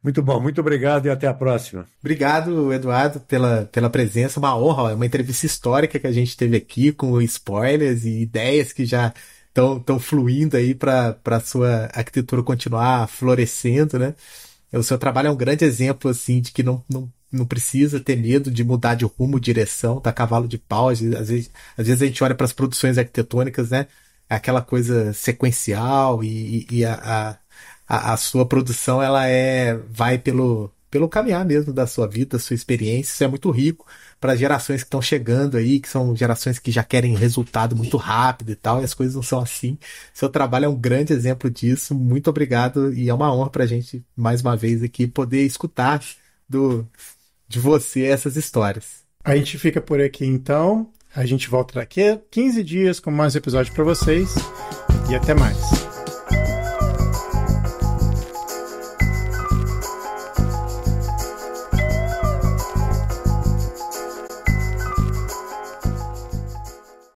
Muito bom, muito obrigado e até a próxima. Obrigado, Eduardo, pela, pela presença. Uma honra, é uma entrevista histórica que a gente teve aqui, com spoilers e ideias que já estão tão fluindo aí para a sua arquitetura continuar florescendo, né? O seu trabalho é um grande exemplo, assim, de que não, não, não precisa ter medo de mudar de rumo, direção, tá cavalo de pau. Às vezes, às vezes a gente olha para as produções arquitetônicas, né? É aquela coisa sequencial e, e a, a, a, sua produção, ela é, vai pelo, pelo caminhar mesmo da sua vida, da sua experiência. Isso é muito rico para gerações que estão chegando aí, que são gerações que já querem resultado muito rápido e tal, e as coisas não são assim. Seu trabalho é um grande exemplo disso. Muito obrigado e é uma honra para a gente, mais uma vez aqui, poder escutar do, de você essas histórias. A gente fica por aqui então. A gente volta daqui a 15 dias com mais episódio para vocês e até mais.